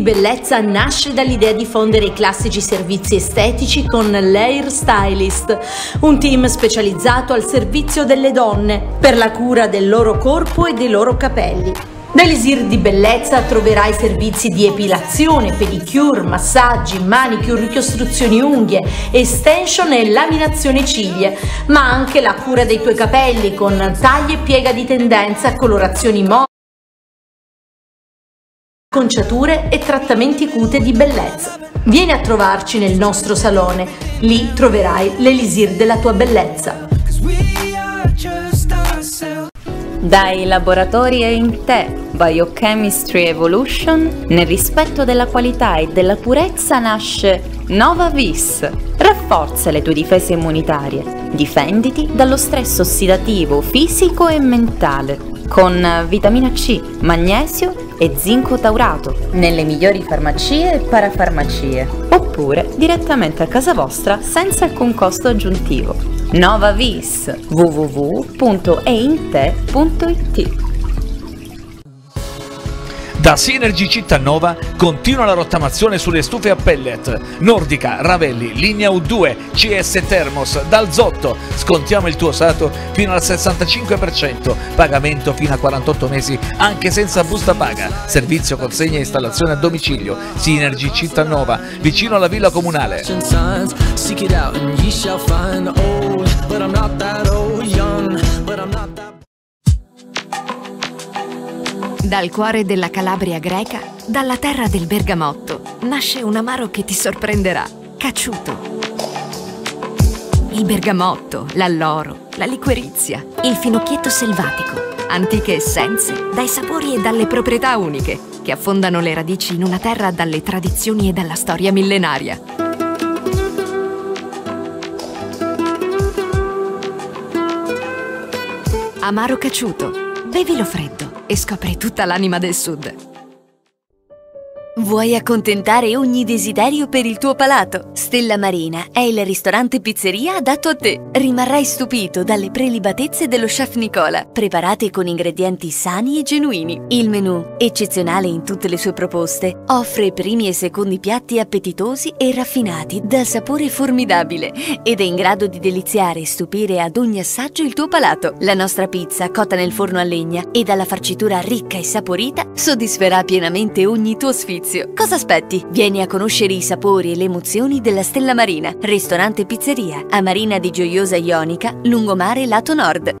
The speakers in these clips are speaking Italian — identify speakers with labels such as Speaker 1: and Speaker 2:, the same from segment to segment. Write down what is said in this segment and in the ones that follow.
Speaker 1: di bellezza nasce dall'idea di fondere i classici servizi estetici con l'Air Stylist, un team specializzato al servizio delle donne per la cura del loro corpo e dei loro capelli. Nell'Isir di Bellezza troverai servizi di epilazione, pedicure, massaggi, manicure, ricostruzioni unghie, extension e laminazione ciglia, ma anche la cura dei tuoi capelli con tagli e piega di tendenza, colorazioni mobili, conciature e trattamenti cute di bellezza. Vieni a trovarci nel nostro salone, lì troverai l'elisir della tua bellezza. Dai laboratori e in te, Biochemistry Evolution, nel rispetto della qualità e della purezza nasce Nova Vis. Rafforza le tue difese immunitarie, difenditi dallo stress ossidativo fisico e mentale con vitamina C, magnesio e zinco taurato nelle migliori farmacie e parafarmacie oppure direttamente a casa vostra senza alcun costo aggiuntivo. Novavis www.einte.it
Speaker 2: da Synergy Cittanova continua la rottamazione sulle stufe a pellet. Nordica, Ravelli, Linea U2, CS Termos, Dalzotto Scontiamo il tuo stato fino al 65%. Pagamento fino a 48 mesi anche senza busta paga. Servizio consegna e installazione a domicilio. Synergy Cittanova, vicino alla villa comunale. Seek but I'm not that old, young, but I'm not dal
Speaker 1: cuore della Calabria greca, dalla terra del bergamotto, nasce un amaro che ti sorprenderà, Caciuto. Il bergamotto, l'alloro, la liquerizia, il finocchietto selvatico, antiche essenze, dai sapori e dalle proprietà uniche, che affondano le radici in una terra dalle tradizioni e dalla storia millenaria. Amaro Caciuto, bevilo freddo e scopri tutta l'anima del sud. Vuoi accontentare ogni desiderio per il tuo palato? Stella Marina è il ristorante pizzeria adatto a te. Rimarrai stupito dalle prelibatezze dello chef Nicola, preparate con ingredienti sani e genuini. Il menù, eccezionale in tutte le sue proposte, offre primi e secondi piatti appetitosi e raffinati dal sapore formidabile ed è in grado di deliziare e stupire ad ogni assaggio il tuo palato. La nostra pizza, cotta nel forno a legna e dalla farcitura ricca e saporita, soddisferà pienamente ogni tuo sfizio negozio. Cosa aspetti? Vieni a conoscere i sapori e le emozioni della Stella Marina, ristorante pizzeria, a Marina di Gioiosa Ionica, lungomare lato nord.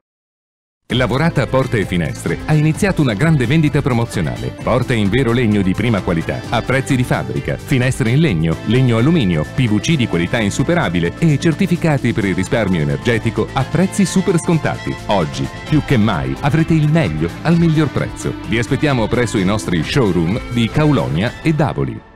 Speaker 2: Lavorata a Porte e Finestre ha iniziato una grande vendita promozionale. Porte in vero legno di prima qualità, a prezzi di fabbrica, finestre in legno, legno alluminio, PVC di qualità insuperabile e certificati per il risparmio energetico a prezzi super scontati. Oggi, più che mai, avrete il meglio al miglior prezzo. Vi aspettiamo presso i nostri showroom di Caulonia e Davoli.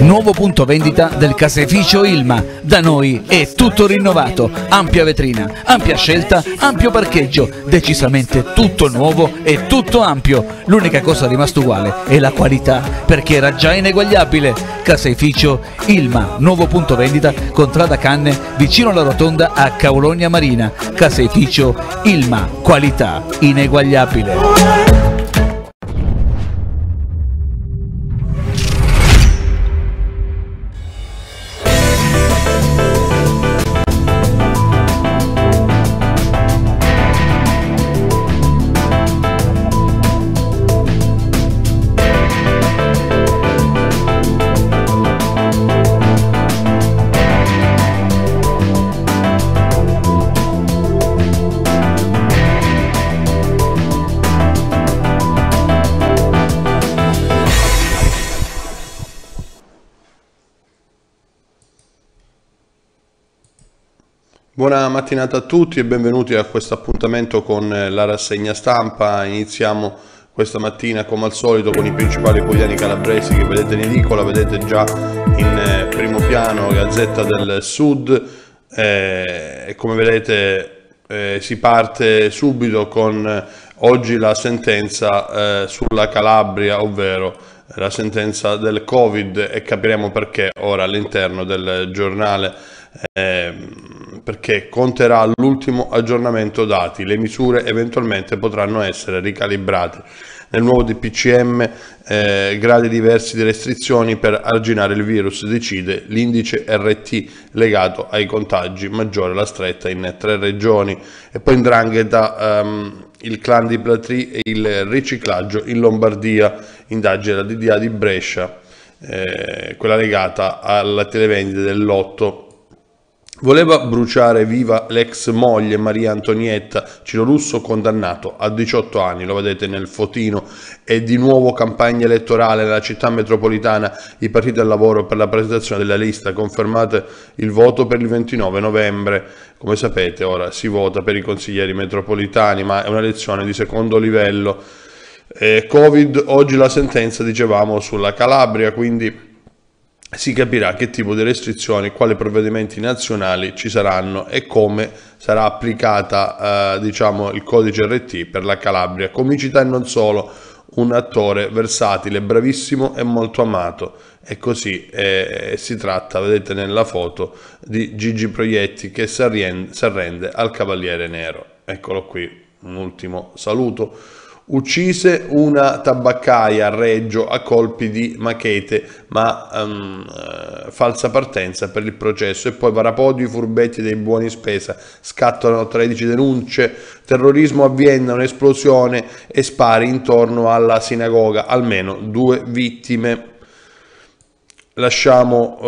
Speaker 2: Nuovo punto vendita del caseificio Ilma. Da noi è tutto rinnovato. Ampia vetrina, ampia scelta, ampio parcheggio. Decisamente tutto nuovo e tutto ampio. L'unica cosa rimasta uguale è la qualità, perché era già ineguagliabile. Caseificio Ilma, nuovo punto vendita, contrada Canne, vicino alla rotonda a Caolonia Marina. Caseificio Ilma, qualità ineguagliabile.
Speaker 3: Buona mattinata a tutti e benvenuti a questo appuntamento con eh, la rassegna stampa. Iniziamo questa mattina come al solito con i principali quotidiani calabresi che vedete in edicola, vedete già in eh, primo piano Gazzetta del Sud eh, e come vedete eh, si parte subito con eh, oggi la sentenza eh, sulla Calabria, ovvero la sentenza del Covid e capiremo perché ora all'interno del giornale. Ehm, perché conterà l'ultimo aggiornamento dati. Le misure eventualmente potranno essere ricalibrate. Nel nuovo DPCM eh, gradi diversi di restrizioni per arginare il virus decide l'indice RT legato ai contagi maggiore la stretta in tre regioni e poi in Drangheta ehm, il clan di Platri e il riciclaggio in Lombardia, indagine della DDA di Brescia, eh, quella legata alla televendita dell'otto Voleva bruciare viva l'ex moglie Maria Antonietta, Ciro Russo condannato a 18 anni, lo vedete nel fotino, e di nuovo campagna elettorale nella città metropolitana, i partiti al lavoro per la presentazione della lista, confermate il voto per il 29 novembre, come sapete ora si vota per i consiglieri metropolitani, ma è una lezione di secondo livello. Eh, Covid, oggi la sentenza dicevamo sulla Calabria, quindi si capirà che tipo di restrizioni quali provvedimenti nazionali ci saranno e come sarà applicata eh, diciamo, il codice RT per la Calabria. Comicità e non solo, un attore versatile, bravissimo e molto amato. E così eh, si tratta, vedete nella foto, di Gigi Proietti che si arrende al Cavaliere Nero. Eccolo qui, un ultimo saluto uccise una tabaccaia a Reggio a colpi di machete, ma um, falsa partenza per il processo. E poi Parapodio, i furbetti dei buoni spesa, scattano 13 denunce, terrorismo a Vienna, un'esplosione e spari intorno alla sinagoga, almeno due vittime lasciamo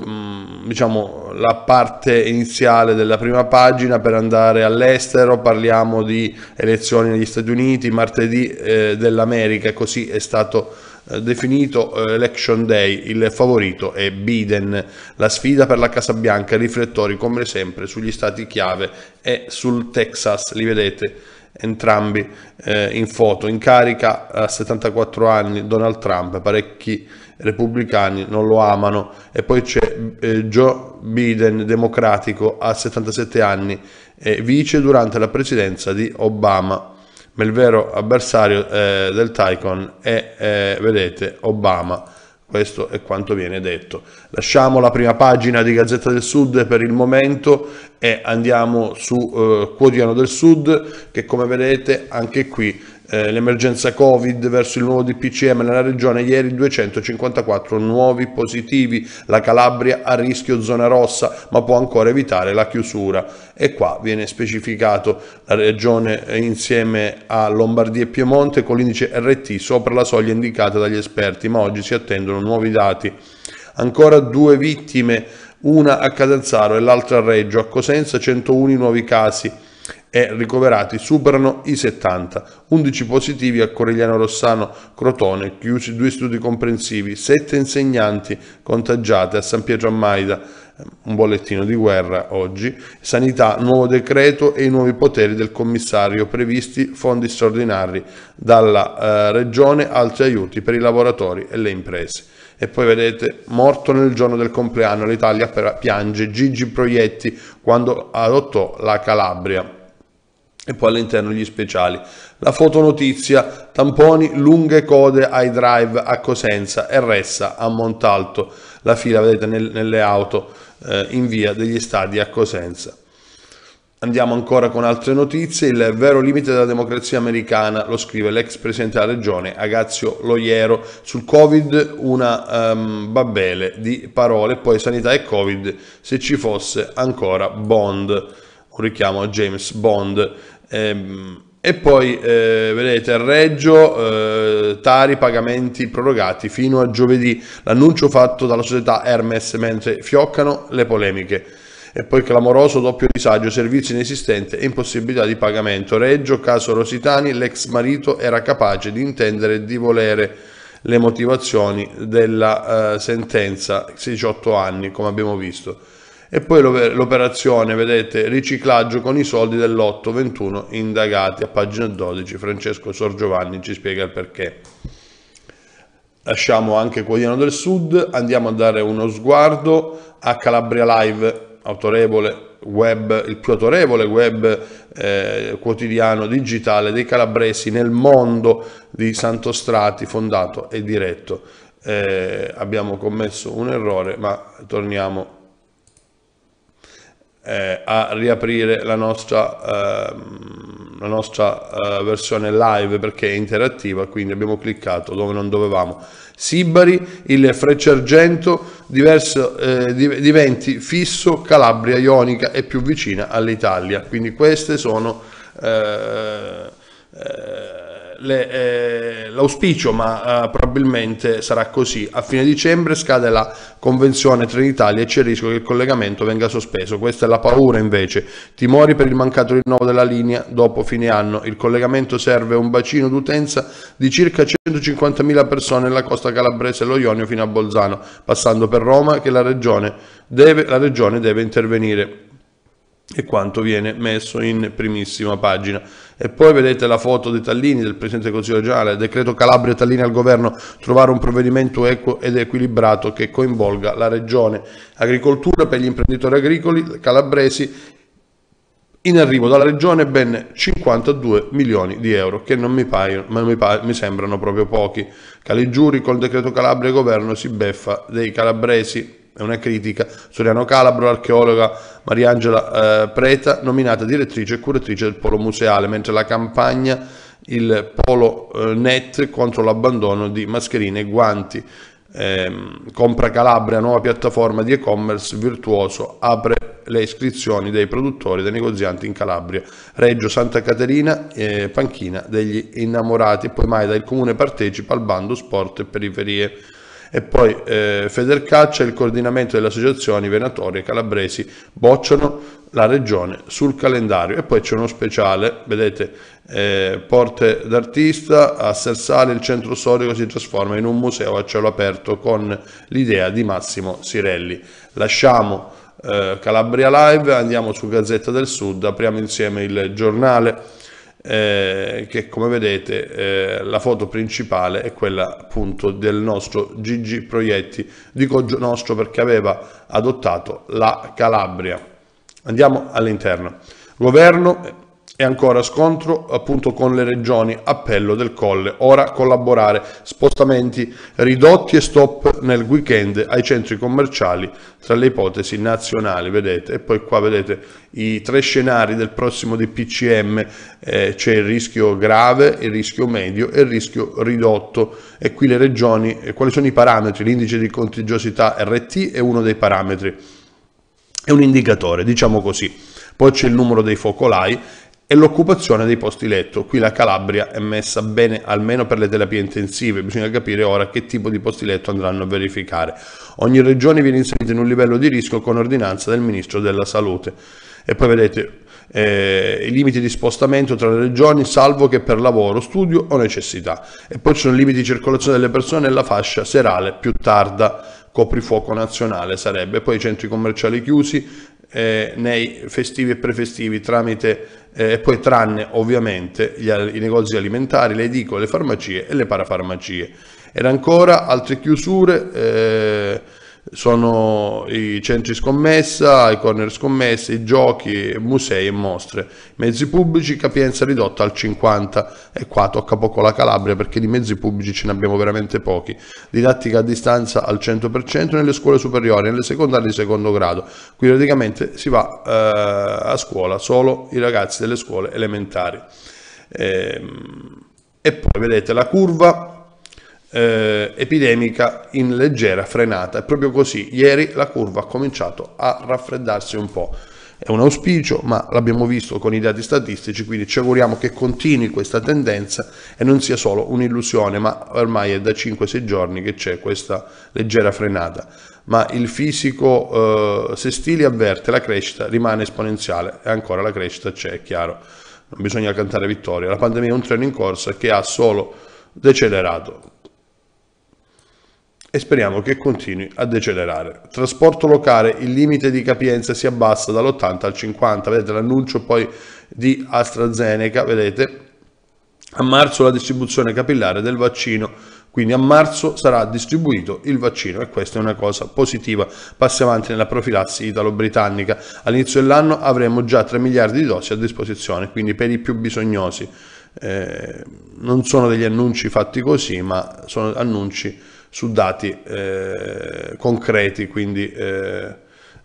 Speaker 3: eh, mm, diciamo, la parte iniziale della prima pagina per andare all'estero, parliamo di elezioni negli Stati Uniti, martedì eh, dell'America, così è stato eh, definito eh, Election Day, il favorito è Biden, la sfida per la Casa Bianca, riflettori come sempre sugli stati chiave e sul Texas, li vedete entrambi eh, in foto, in carica a 74 anni Donald Trump, parecchi repubblicani non lo amano e poi c'è eh, Joe Biden democratico a 77 anni e vice durante la presidenza di Obama ma il vero avversario eh, del Tycoon è, eh, vedete, Obama. Questo è quanto viene detto. Lasciamo la prima pagina di Gazzetta del Sud per il momento e andiamo su eh, Quotidiano del Sud che come vedete anche qui eh, l'emergenza Covid verso il nuovo DPCM nella regione, ieri 254 nuovi positivi, la Calabria a rischio zona rossa, ma può ancora evitare la chiusura. E qua viene specificato la regione insieme a Lombardia e Piemonte con l'indice RT sopra la soglia indicata dagli esperti, ma oggi si attendono nuovi dati. Ancora due vittime, una a Catanzaro e l'altra a Reggio, a Cosenza 101 nuovi casi e ricoverati superano i 70, 11 positivi a Corigliano Rossano Crotone, chiusi due studi comprensivi, 7 insegnanti contagiate a San Pietro a Maida, un bollettino di guerra oggi, sanità, nuovo decreto e i nuovi poteri del commissario previsti fondi straordinari dalla eh, regione, altri aiuti per i lavoratori e le imprese. E poi vedete, morto nel giorno del compleanno, l'Italia piange Gigi Proietti quando adottò la Calabria e poi all'interno gli speciali. La fotonotizia, tamponi, lunghe code ai drive a Cosenza e Ressa a Montalto, la fila vedete nel, nelle auto eh, in via degli stadi a Cosenza. Andiamo ancora con altre notizie, il vero limite della democrazia americana, lo scrive l'ex presidente della regione Agazio Loiero, sul Covid una um, ehm, babbele di parole, poi sanità e Covid, se ci fosse ancora Bond un richiamo a James Bond. Ehm, e poi eh, vedete Reggio, eh, Tari, pagamenti prorogati fino a giovedì, l'annuncio fatto dalla società Hermes mentre fioccano le polemiche. E poi clamoroso doppio disagio, servizio inesistente e impossibilità di pagamento. Reggio, caso Rositani, l'ex marito era capace di intendere e di volere le motivazioni della eh, sentenza, 18 anni come abbiamo visto. E poi l'operazione, vedete, riciclaggio con i soldi dell'821 indagati a pagina 12. Francesco Sor Giovanni ci spiega il perché. Lasciamo anche Quogliano del Sud, andiamo a dare uno sguardo a Calabria Live, autorevole web, il più autorevole web eh, quotidiano digitale dei calabresi nel mondo di Santostrati, fondato e diretto. Eh, abbiamo commesso un errore, ma torniamo eh, a riaprire la nostra, eh, la nostra eh, versione live perché è interattiva, quindi abbiamo cliccato dove non dovevamo. Sibari, il argento diverso, eh, div diventi fisso Calabria Ionica e più vicina all'Italia. Quindi queste sono... Eh, eh, le, eh, l'auspicio, ma eh, probabilmente sarà così. A fine dicembre scade la convenzione Trenitalia e c'è il rischio che il collegamento venga sospeso. Questa è la paura invece. Timori per il mancato rinnovo della linea dopo fine anno. Il collegamento serve un bacino d'utenza di circa 150.000 persone nella costa calabrese e lo Ionio fino a Bolzano, passando per Roma che la regione deve, la regione deve intervenire e quanto viene messo in primissima pagina. E poi vedete la foto di Tallini, del Presidente del Consiglio regionale, decreto Calabria Tallini al governo, trovare un provvedimento equo ed equilibrato che coinvolga la regione. Agricoltura per gli imprenditori agricoli calabresi in arrivo dalla regione ben 52 milioni di euro, che non mi, paiono, ma mi, pa mi sembrano proprio pochi. Caligiuri col decreto Calabria governo si beffa dei calabresi è una critica, Soriano Calabro, l'archeologa Mariangela eh, Preta, nominata direttrice e curatrice del Polo Museale, mentre la campagna il Polo eh, Net contro l'abbandono di mascherine e guanti. Eh, compra Calabria, nuova piattaforma di e-commerce virtuoso, apre le iscrizioni dei produttori e dei negozianti in Calabria, Reggio Santa Caterina, eh, panchina degli innamorati, poi mai dal comune partecipa al bando sport e periferie. E poi eh, Federcaccia e il coordinamento delle associazioni venatorie calabresi bocciano la regione sul calendario. E poi c'è uno speciale, vedete, eh, Porte d'Artista, a Sersale il centro storico si trasforma in un museo a cielo aperto con l'idea di Massimo Sirelli. Lasciamo eh, Calabria Live, andiamo su Gazzetta del Sud, apriamo insieme il giornale eh, che come vedete eh, la foto principale è quella appunto del nostro Gigi Proietti, dico nostro perché aveva adottato la Calabria. Andiamo all'interno. Governo e ancora scontro appunto con le regioni, appello del Colle, ora collaborare, spostamenti ridotti e stop nel weekend ai centri commerciali tra le ipotesi nazionali, vedete, e poi qua vedete i tre scenari del prossimo DPCM, eh, c'è il rischio grave, il rischio medio e il rischio ridotto e qui le regioni, quali sono i parametri, l'indice di contagiosità RT è uno dei parametri, è un indicatore, diciamo così. Poi c'è il numero dei focolai e l'occupazione dei posti letto. Qui la Calabria è messa bene almeno per le terapie intensive, bisogna capire ora che tipo di posti letto andranno a verificare. Ogni regione viene inserita in un livello di rischio con ordinanza del Ministro della Salute. E poi vedete eh, i limiti di spostamento tra le regioni, salvo che per lavoro, studio o necessità. E poi ci sono i limiti di circolazione delle persone nella fascia serale più tarda coprifuoco nazionale sarebbe, poi i centri commerciali chiusi, eh, nei festivi e prefestivi tramite eh, e eh, poi tranne ovviamente gli, i negozi alimentari, le edicole, le farmacie e le parafarmacie. Ed ancora altre chiusure eh, sono i centri scommessa, i corner scommesse, i giochi, musei e mostre, mezzi pubblici, capienza ridotta al 50 e qua tocca poco la Calabria perché di mezzi pubblici ce ne abbiamo veramente pochi, didattica a distanza al 100% nelle scuole superiori, nelle secondarie di secondo grado, qui praticamente si va eh, a scuola solo i ragazzi delle scuole elementari. Ehm, e poi vedete la curva eh, epidemica in leggera frenata. È proprio così, ieri la curva ha cominciato a raffreddarsi un po'. È un auspicio, ma l'abbiamo visto con i dati statistici, quindi ci auguriamo che continui questa tendenza e non sia solo un'illusione, ma ormai è da 5-6 giorni che c'è questa leggera frenata. Ma il fisico eh, Sestili avverte la crescita rimane esponenziale e ancora la crescita c'è, è chiaro. Non bisogna cantare vittoria. La pandemia è un treno in corsa che ha solo decelerato e speriamo che continui a decelerare. Trasporto locale, il limite di capienza si abbassa dall'80 al 50, vedete l'annuncio poi di AstraZeneca, vedete, a marzo la distribuzione capillare del vaccino quindi a marzo sarà distribuito il vaccino e questa è una cosa positiva. Passi avanti nella profilassi italo-britannica. All'inizio dell'anno avremo già 3 miliardi di dosi a disposizione, quindi per i più bisognosi. Eh, non sono degli annunci fatti così, ma sono annunci su dati eh, concreti, quindi eh,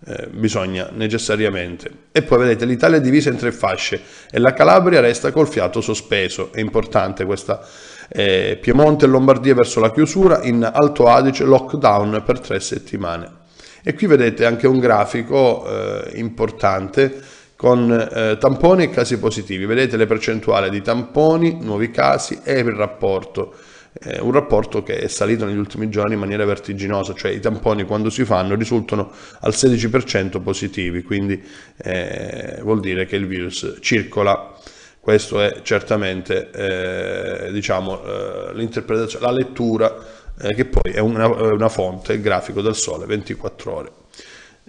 Speaker 3: eh, bisogna necessariamente. E poi vedete l'Italia è divisa in tre fasce e la Calabria resta col fiato sospeso, è importante questa eh, Piemonte e Lombardia verso la chiusura, in Alto Adige lockdown per tre settimane. E qui vedete anche un grafico eh, importante con eh, tamponi e casi positivi. Vedete le percentuali di tamponi, nuovi casi e il rapporto eh, un rapporto che è salito negli ultimi giorni in maniera vertiginosa, cioè i tamponi quando si fanno risultano al 16% positivi, quindi eh, vuol dire che il virus circola. Questo è certamente eh, diciamo, eh, l'interpretazione, la lettura eh, che poi è una, una fonte, il grafico del sole 24 ore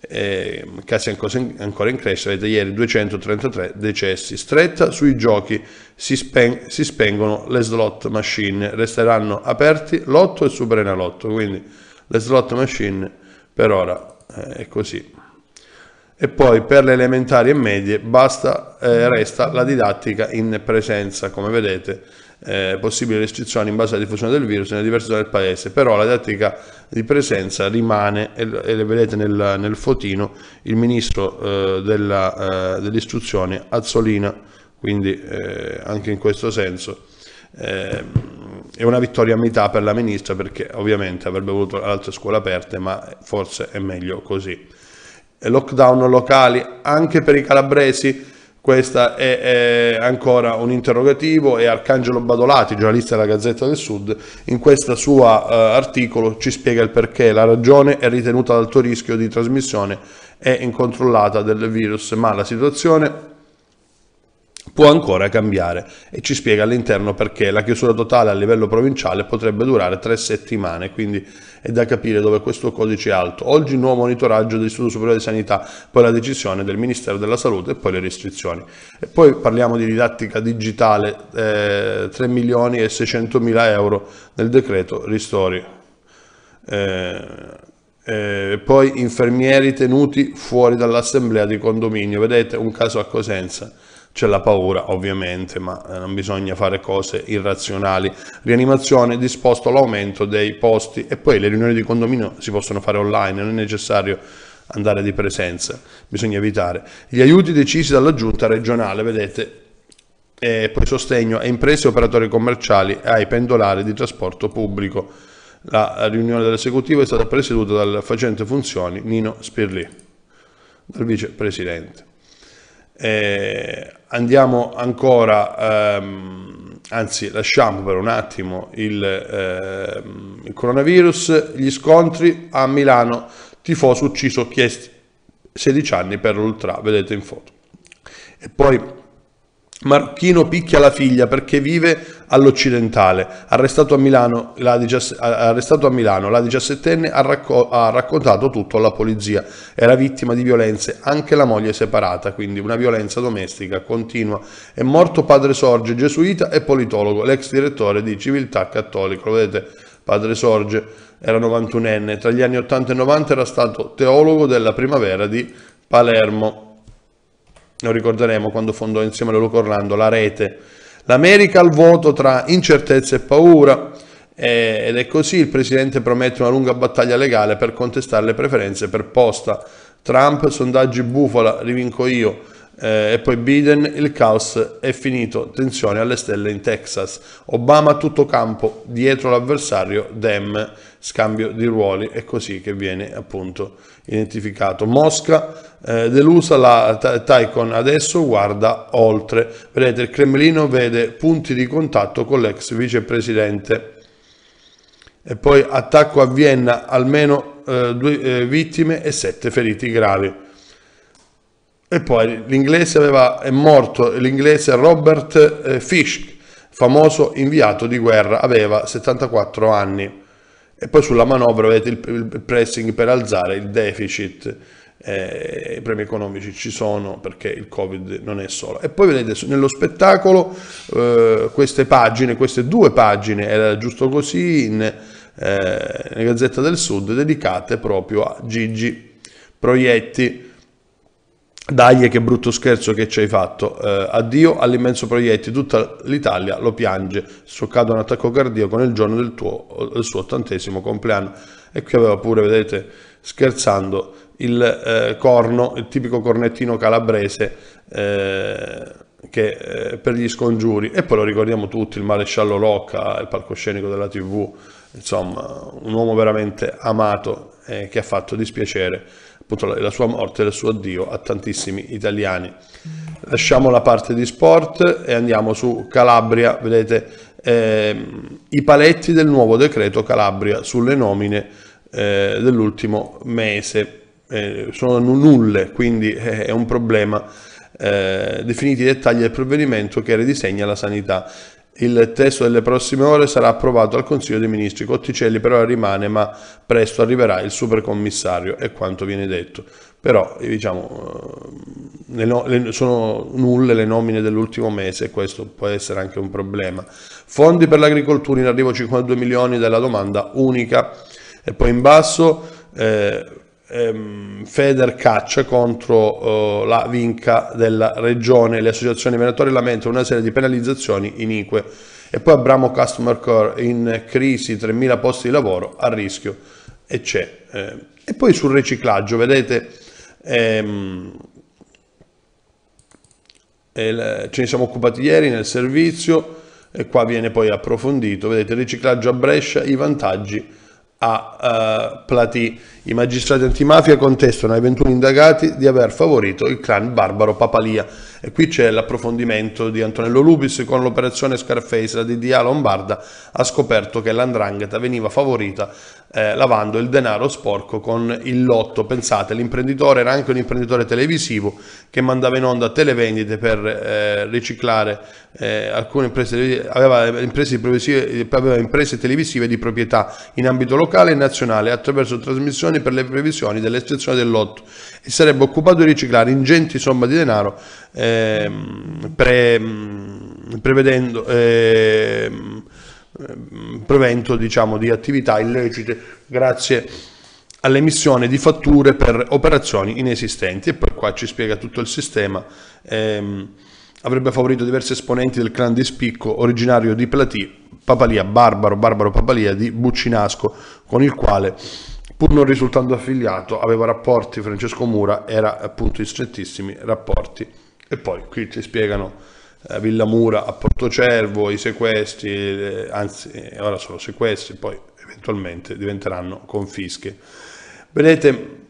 Speaker 3: eh, casi ancora in crescita, vedete ieri 233 decessi. Stretta sui giochi, si, speng si spengono le slot machine, resteranno aperti lotto e superenalotto, quindi le slot machine per ora eh, è così. E poi per le elementari e medie basta, eh, resta la didattica in presenza, come vedete eh, possibili restrizioni in base alla diffusione del virus nelle diverse zone del paese, però la didattica di presenza rimane e, le vedete nel, nel, fotino il ministro eh, della, eh, dell'istruzione Azzolina, quindi eh, anche in questo senso eh, è una vittoria a metà per la ministra perché ovviamente avrebbe voluto altre scuole aperte ma forse è meglio così. Lockdown locali anche per i calabresi, questa è, è ancora un interrogativo e Arcangelo Badolati, giornalista della Gazzetta del Sud, in questo suo uh, eh, articolo ci spiega il perché la ragione è ritenuta ad alto rischio di trasmissione e incontrollata del virus, ma la situazione può ancora cambiare e ci spiega all'interno perché la chiusura totale a livello provinciale potrebbe durare tre settimane, quindi è da capire dove questo codice è alto. Oggi nuovo monitoraggio dell'Istituto Superiore di Sanità, poi la decisione del Ministero della Salute e poi le restrizioni. E poi parliamo di didattica digitale, eh, 3 milioni e 600 mila euro nel decreto ristori. Eh, eh, poi infermieri tenuti fuori dall'assemblea di condominio, vedete un caso a Cosenza c'è la paura ovviamente, ma eh, non bisogna fare cose irrazionali. Rianimazione, disposto l'aumento dei posti e poi le riunioni di condominio si possono fare online, non è necessario andare di presenza, bisogna evitare. Gli aiuti decisi dalla giunta regionale, vedete, e poi sostegno a imprese e operatori commerciali e ai pendolari di trasporto pubblico. La riunione dell'esecutivo è stata presieduta dal facente funzioni Nino Spirli, dal vicepresidente. Eh, andiamo ancora, ehm, anzi lasciamo per un attimo il, ehm, il coronavirus, gli scontri a Milano, tifoso ucciso, chiesti 16 anni per l'ultra, vedete in foto. E poi Marchino picchia la figlia perché vive all'occidentale. Arrestato a Milano, la, 17enne ha, racco ha, raccontato tutto alla polizia. Era vittima di violenze, anche la moglie è separata, quindi una violenza domestica continua. È morto padre Sorge, gesuita e politologo, l'ex direttore di Civiltà Cattolica. Lo vedete, padre Sorge era 91enne. Tra gli anni 80 e 90 era stato teologo della primavera di Palermo lo ricorderemo quando fondò insieme a Luca Orlando la rete. L'America al voto tra incertezza e paura ed è così il presidente promette una lunga battaglia legale per contestare le preferenze per posta. Trump, sondaggi bufala, rivinco io eh, e poi Biden, il caos è finito, tensione alle stelle in Texas, Obama a tutto campo, dietro l'avversario, Dem, scambio di ruoli, è così che viene appunto identificato. Mosca eh, delusa la Taikon, adesso guarda oltre, vedete il Cremlino vede punti di contatto con l'ex vicepresidente. E poi attacco a Vienna, almeno eh, due eh, vittime e sette feriti gravi. E poi l'inglese aveva, è morto l'inglese Robert eh, Fish, famoso inviato di guerra, aveva 74 anni. E poi sulla manovra avete il, il pressing per alzare il deficit. Eh, I premi economici ci sono perché il Covid non è solo. E poi vedete nello spettacolo eh, queste pagine, queste due pagine, era giusto così, in, eh, in Gazzetta del Sud, dedicate proprio a Gigi Proietti dai, che brutto scherzo che ci hai fatto. Eh, addio all'immenso proietti, tutta l'Italia lo piange, scioccato un attacco cardiaco nel giorno del, tuo, del suo ottantesimo compleanno. E qui aveva pure, vedete, scherzando, il eh, corno, il tipico cornettino calabrese eh, che, eh, per gli scongiuri. E poi lo ricordiamo tutti, il maresciallo Locca, il palcoscenico della tv, insomma, un uomo veramente amato eh, che ha fatto dispiacere appunto la, sua morte e il suo addio a tantissimi italiani. Lasciamo la parte di sport e andiamo su Calabria, vedete Ehm, i paletti del nuovo decreto Calabria sulle nomine eh, dell'ultimo mese. Eh, sono nulle, quindi eh, è un problema. Eh, definiti i dettagli del provvedimento che ridisegna la sanità. Il testo delle prossime ore sarà approvato al Consiglio dei Ministri. Cotticelli però rimane, ma presto arriverà il supercommissario, è quanto viene detto. Però, eh, diciamo, eh, sono nulle le nomine dell'ultimo mese e questo può essere anche un problema. Fondi per l'agricoltura in arrivo 52 milioni della domanda unica. E poi in basso... Eh, ehm, Feder Caccia contro eh, la Vinca della Regione. Le associazioni venatori lamentano una serie di penalizzazioni inique. E poi Abramo Customer Core in crisi, 3.000 posti di lavoro a rischio e c'è. Eh, e poi sul riciclaggio, vedete, ehm, eh, ce ne siamo occupati ieri nel servizio e qua viene poi approfondito, vedete, riciclaggio a Brescia, i vantaggi a uh, Platì. I magistrati antimafia contestano ai 21 indagati di aver favorito il clan barbaro Papalia. E qui c'è l'approfondimento di Antonello Lubis con l'operazione Scarface, la DDA Lombarda ha scoperto che l'andrangheta veniva favorita eh, lavando il denaro sporco con il lotto. Pensate, l'imprenditore era anche un imprenditore televisivo che mandava in onda televendite per eh, riciclare eh, alcune imprese, aveva imprese, aveva imprese televisive di proprietà in ambito locale e nazionale attraverso trasmissioni per le previsioni dell'estensione del lotto e sarebbe occupato di riciclare ingenti somme di denaro ehm, pre, mm, prevedendo ehm, prevento diciamo, di attività illecite grazie all'emissione di fatture per operazioni inesistenti e poi qua ci spiega tutto il sistema ehm, avrebbe favorito diversi esponenti del clan di Spicco originario di Platì, Papalia, Barbaro, Barbaro Papalia di Buccinasco con il quale pur non risultando affiliato aveva rapporti Francesco Mura era appunto in strettissimi rapporti e poi qui ci spiegano eh, Villa Mura a Portocervo, i sequestri, eh, anzi eh, ora sono sequestri, poi eventualmente diventeranno confische. Vedete,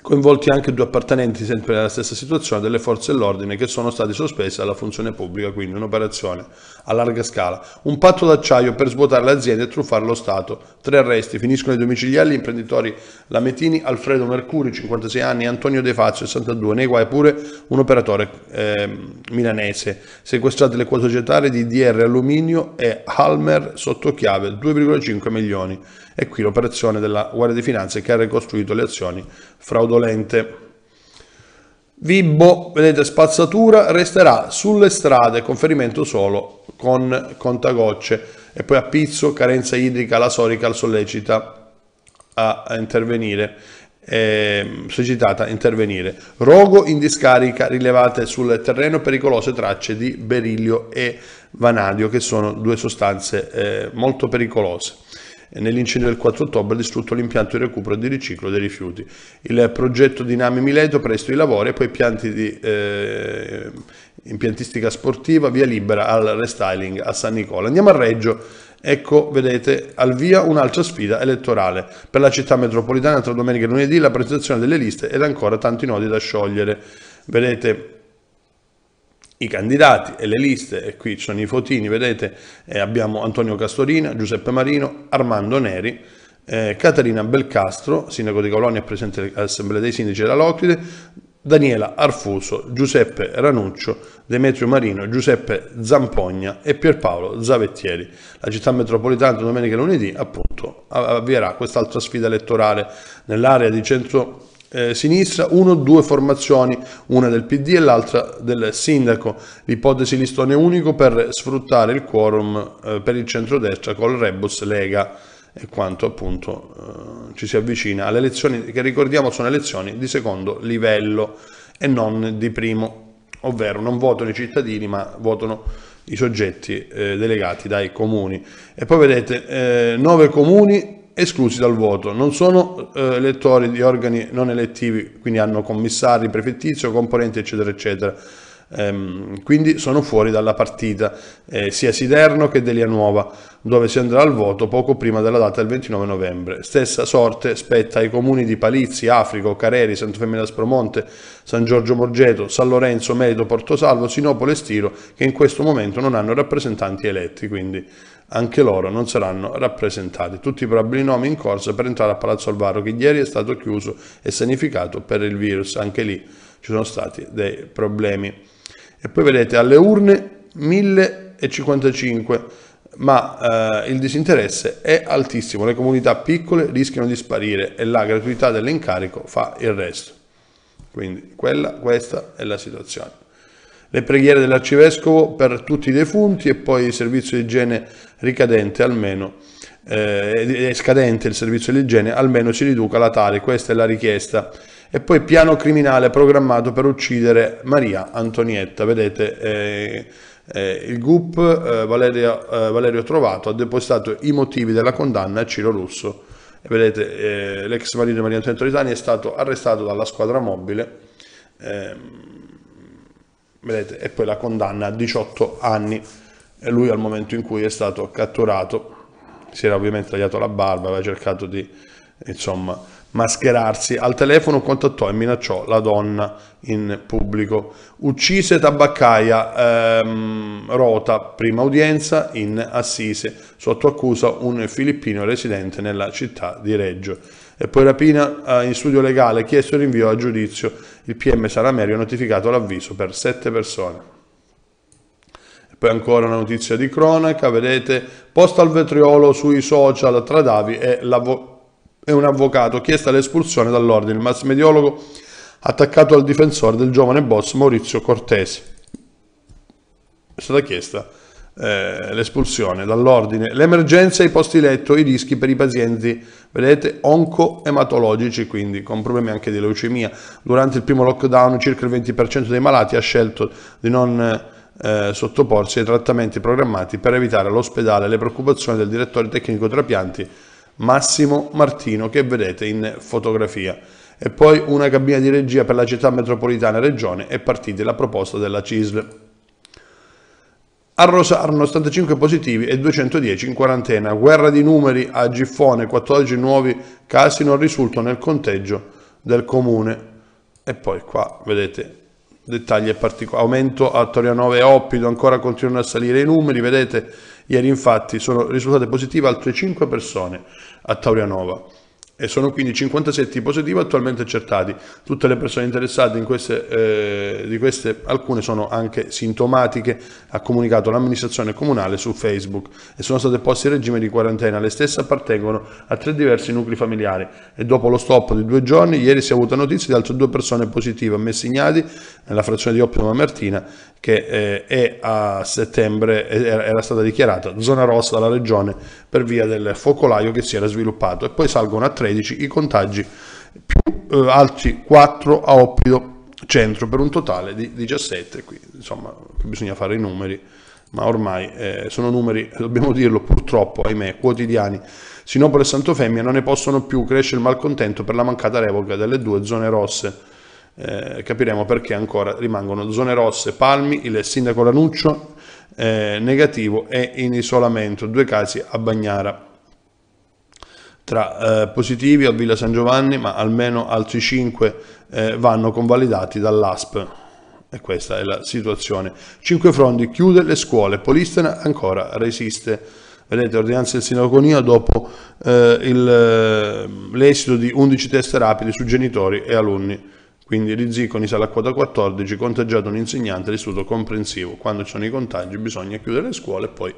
Speaker 3: coinvolti anche due appartenenti sempre nella stessa situazione delle forze dell'ordine che sono stati sospesi dalla funzione pubblica, quindi un'operazione a larga scala. Un patto d'acciaio per svuotare l'azienda e truffare lo Stato. Tre arresti, finiscono i domiciliari gli imprenditori Lametini, Alfredo Mercuri, 56 anni, Antonio De Fazio, 62, nei guai pure un operatore eh, milanese. Sequestrate le quote societarie di DR Alluminio e Halmer sotto chiave, 2,5 milioni. E qui l'operazione della Guardia di Finanze che ha ricostruito le azioni fraudolente. Vibbo, vedete, spazzatura resterà sulle strade, conferimento solo con contagocce. E poi a Pizzo, carenza idrica, la Sorical sollecita a, intervenire. Eh, sollecitata a intervenire. Rogo in discarica rilevate sul terreno pericolose tracce di berillio e vanadio, che sono due sostanze eh, molto pericolose nell'incendio del 4 ottobre ha distrutto l'impianto di recupero e di riciclo dei rifiuti. Il progetto Dinami Mileto presto i lavori e poi pianti di eh, impiantistica sportiva, via libera al restyling a San Nicola. Andiamo a Reggio. Ecco, vedete, al via un'altra sfida elettorale. Per la città metropolitana tra domenica e lunedì la presentazione delle liste ed ancora tanti nodi da sciogliere. Vedete, i candidati e le liste, e qui ci sono i fotini, vedete, eh, abbiamo Antonio Castorina, Giuseppe Marino, Armando Neri, eh, Caterina Belcastro, sindaco di Colonia e presidente dell'Assemblea dei Sindici della Locride, Daniela Arfuso, Giuseppe Ranuccio, Demetrio Marino, Giuseppe Zampogna e Pierpaolo Zavettieri. La città metropolitana domenica e lunedì appunto avvierà quest'altra sfida elettorale nell'area di centro eh, sinistra, uno o due formazioni, una del PD e l'altra del sindaco. L'ipotesi listone unico per sfruttare il quorum eh, per il centrodestra col Rebus Lega e quanto appunto eh, ci si avvicina alle elezioni che ricordiamo sono elezioni di secondo livello e non di primo, ovvero non votano i cittadini ma votano i soggetti eh, delegati dai comuni. E poi vedete, eh, nove comuni esclusi dal voto. Non sono eh, elettori di organi non elettivi, quindi hanno commissari, prefettizio, componenti, eccetera, eccetera. Ehm, quindi sono fuori dalla partita, eh, sia Siderno che Delia Nuova, dove si andrà al voto poco prima della data del 29 novembre. Stessa sorte spetta ai comuni di Palizzi, Africo, Careri, Santo Femmina Spromonte, San Giorgio Borgeto, San Lorenzo, Merito, Portosalvo, Sinopoli e Stiro, che in questo momento non hanno rappresentanti eletti, quindi anche loro non saranno rappresentati. Tutti i probabili nomi in corsa per entrare a Palazzo Alvaro, che ieri è stato chiuso e sanificato per il virus, anche lì ci sono stati dei problemi. E poi vedete alle urne 1055, ma eh, il disinteresse è altissimo, le comunità piccole rischiano di sparire e la gratuità dell'incarico fa il resto. Quindi quella, questa è la situazione le preghiere dell'arcivescovo per tutti i defunti e poi il servizio di igiene ricadente almeno eh, scadente il servizio di igiene almeno si riduca la tale, questa è la richiesta. E poi piano criminale programmato per uccidere Maria Antonietta, vedete eh, eh, il GUP eh, Valerio, eh, Valerio, Trovato ha depositato i motivi della condanna a Ciro Russo. E vedete eh, l'ex marito di Maria Antonietta Ritani è stato arrestato dalla squadra mobile. Ehm, vedete, e poi la condanna a 18 anni e lui al momento in cui è stato catturato si era ovviamente tagliato la barba, aveva cercato di insomma mascherarsi. Al telefono contattò e minacciò la donna in pubblico. Uccise tabaccaia ehm, Rota, prima udienza in Assise, sotto accusa un filippino residente nella città di Reggio. E poi rapina eh, in studio legale, chiesto rinvio a giudizio. Il PM Saramerio ha notificato l'avviso per sette persone. Poi ancora una notizia di cronaca, vedete, posta al vetriolo sui social tra Davi e, e un avvocato, chiesta l'espulsione dall'ordine, il mass mediologo attaccato al difensore del giovane boss Maurizio Cortesi. È stata chiesta eh, l'espulsione dall'ordine, l'emergenza, i posti letto, i rischi per i pazienti, vedete, onco-ematologici, quindi con problemi anche di leucemia. Durante il primo lockdown circa il 20% dei malati ha scelto di non eh, sottoporsi ai trattamenti programmati per evitare all'ospedale le preoccupazioni del direttore tecnico trapianti Massimo Martino che vedete in fotografia. E poi una cabina di regia per la città metropolitana e regione e partite la proposta della CISL. A Rosarno 75 positivi e 210 in quarantena. Guerra di numeri a Giffone, 14 nuovi casi non risultano nel conteggio del comune. E poi qua vedete dettagli e particolari. Aumento a Torianove e Oppido, ancora continuano a salire i numeri, vedete, ieri infatti sono risultate positive altre 5 persone a Taurianova e sono quindi 57 positivi attualmente accertati. Tutte le persone interessate in queste, eh, di queste alcune sono anche sintomatiche, ha comunicato l'amministrazione comunale su Facebook e sono state poste in regime di quarantena. Le stesse appartengono a tre diversi nuclei familiari e dopo lo stop di due giorni ieri si è avuta notizia di altre due persone positive a Messignati, nella frazione di Oppio Martina, che eh, a settembre era stata dichiarata zona rossa dalla regione per via del focolaio che si era sviluppato e poi salgono a tre 13 i contagi più eh, altri 4 a Oppido Centro per un totale di 17, qui insomma bisogna fare i numeri ma ormai eh, sono numeri, dobbiamo dirlo purtroppo, ahimè, quotidiani. Sinopoli e Santofemmia non ne possono più, cresce il malcontento per la mancata revoca delle due zone rosse. Eh, capiremo perché ancora rimangono zone rosse, Palmi, il sindaco Lanuccio eh, negativo e in isolamento, due casi a Bagnara tra eh, positivi al Villa San Giovanni, ma almeno altri 5 eh, vanno convalidati dall'ASP. E questa è la situazione. 5 frondi chiude le scuole, Polistena ancora resiste. Vedete, ordinanza del sindaco Conia dopo eh, eh, l'esito di 11 test rapidi su genitori e alunni. Quindi Rizziconi sale a quota 14, contagiato un insegnante, l'istituto comprensivo. Quando ci sono i contagi bisogna chiudere le scuole e poi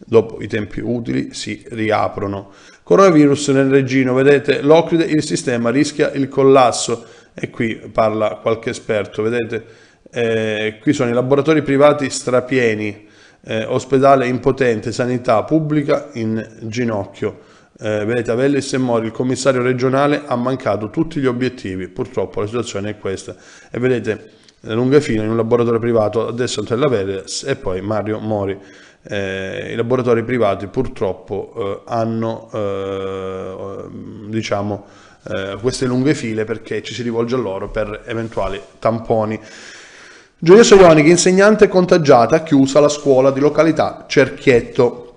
Speaker 3: dopo i tempi utili si riaprono. Coronavirus nel Regino, vedete, l'Ocride, il sistema rischia il collasso. E qui parla qualche esperto, vedete, eh, qui sono i laboratori privati strapieni, eh, ospedale impotente, sanità pubblica in ginocchio. Eh, vedete, Avellis e Mori, il commissario regionale, ha mancato tutti gli obiettivi. Purtroppo la situazione è questa. E vedete, eh, lunga fila, in un laboratorio privato, adesso Antonella Veres e poi Mario Mori eh, i laboratori privati purtroppo eh, hanno eh, diciamo, eh, queste lunghe file perché ci si rivolge a loro per eventuali tamponi. Gioia Soionichi, insegnante contagiata, chiusa la scuola di località Cerchietto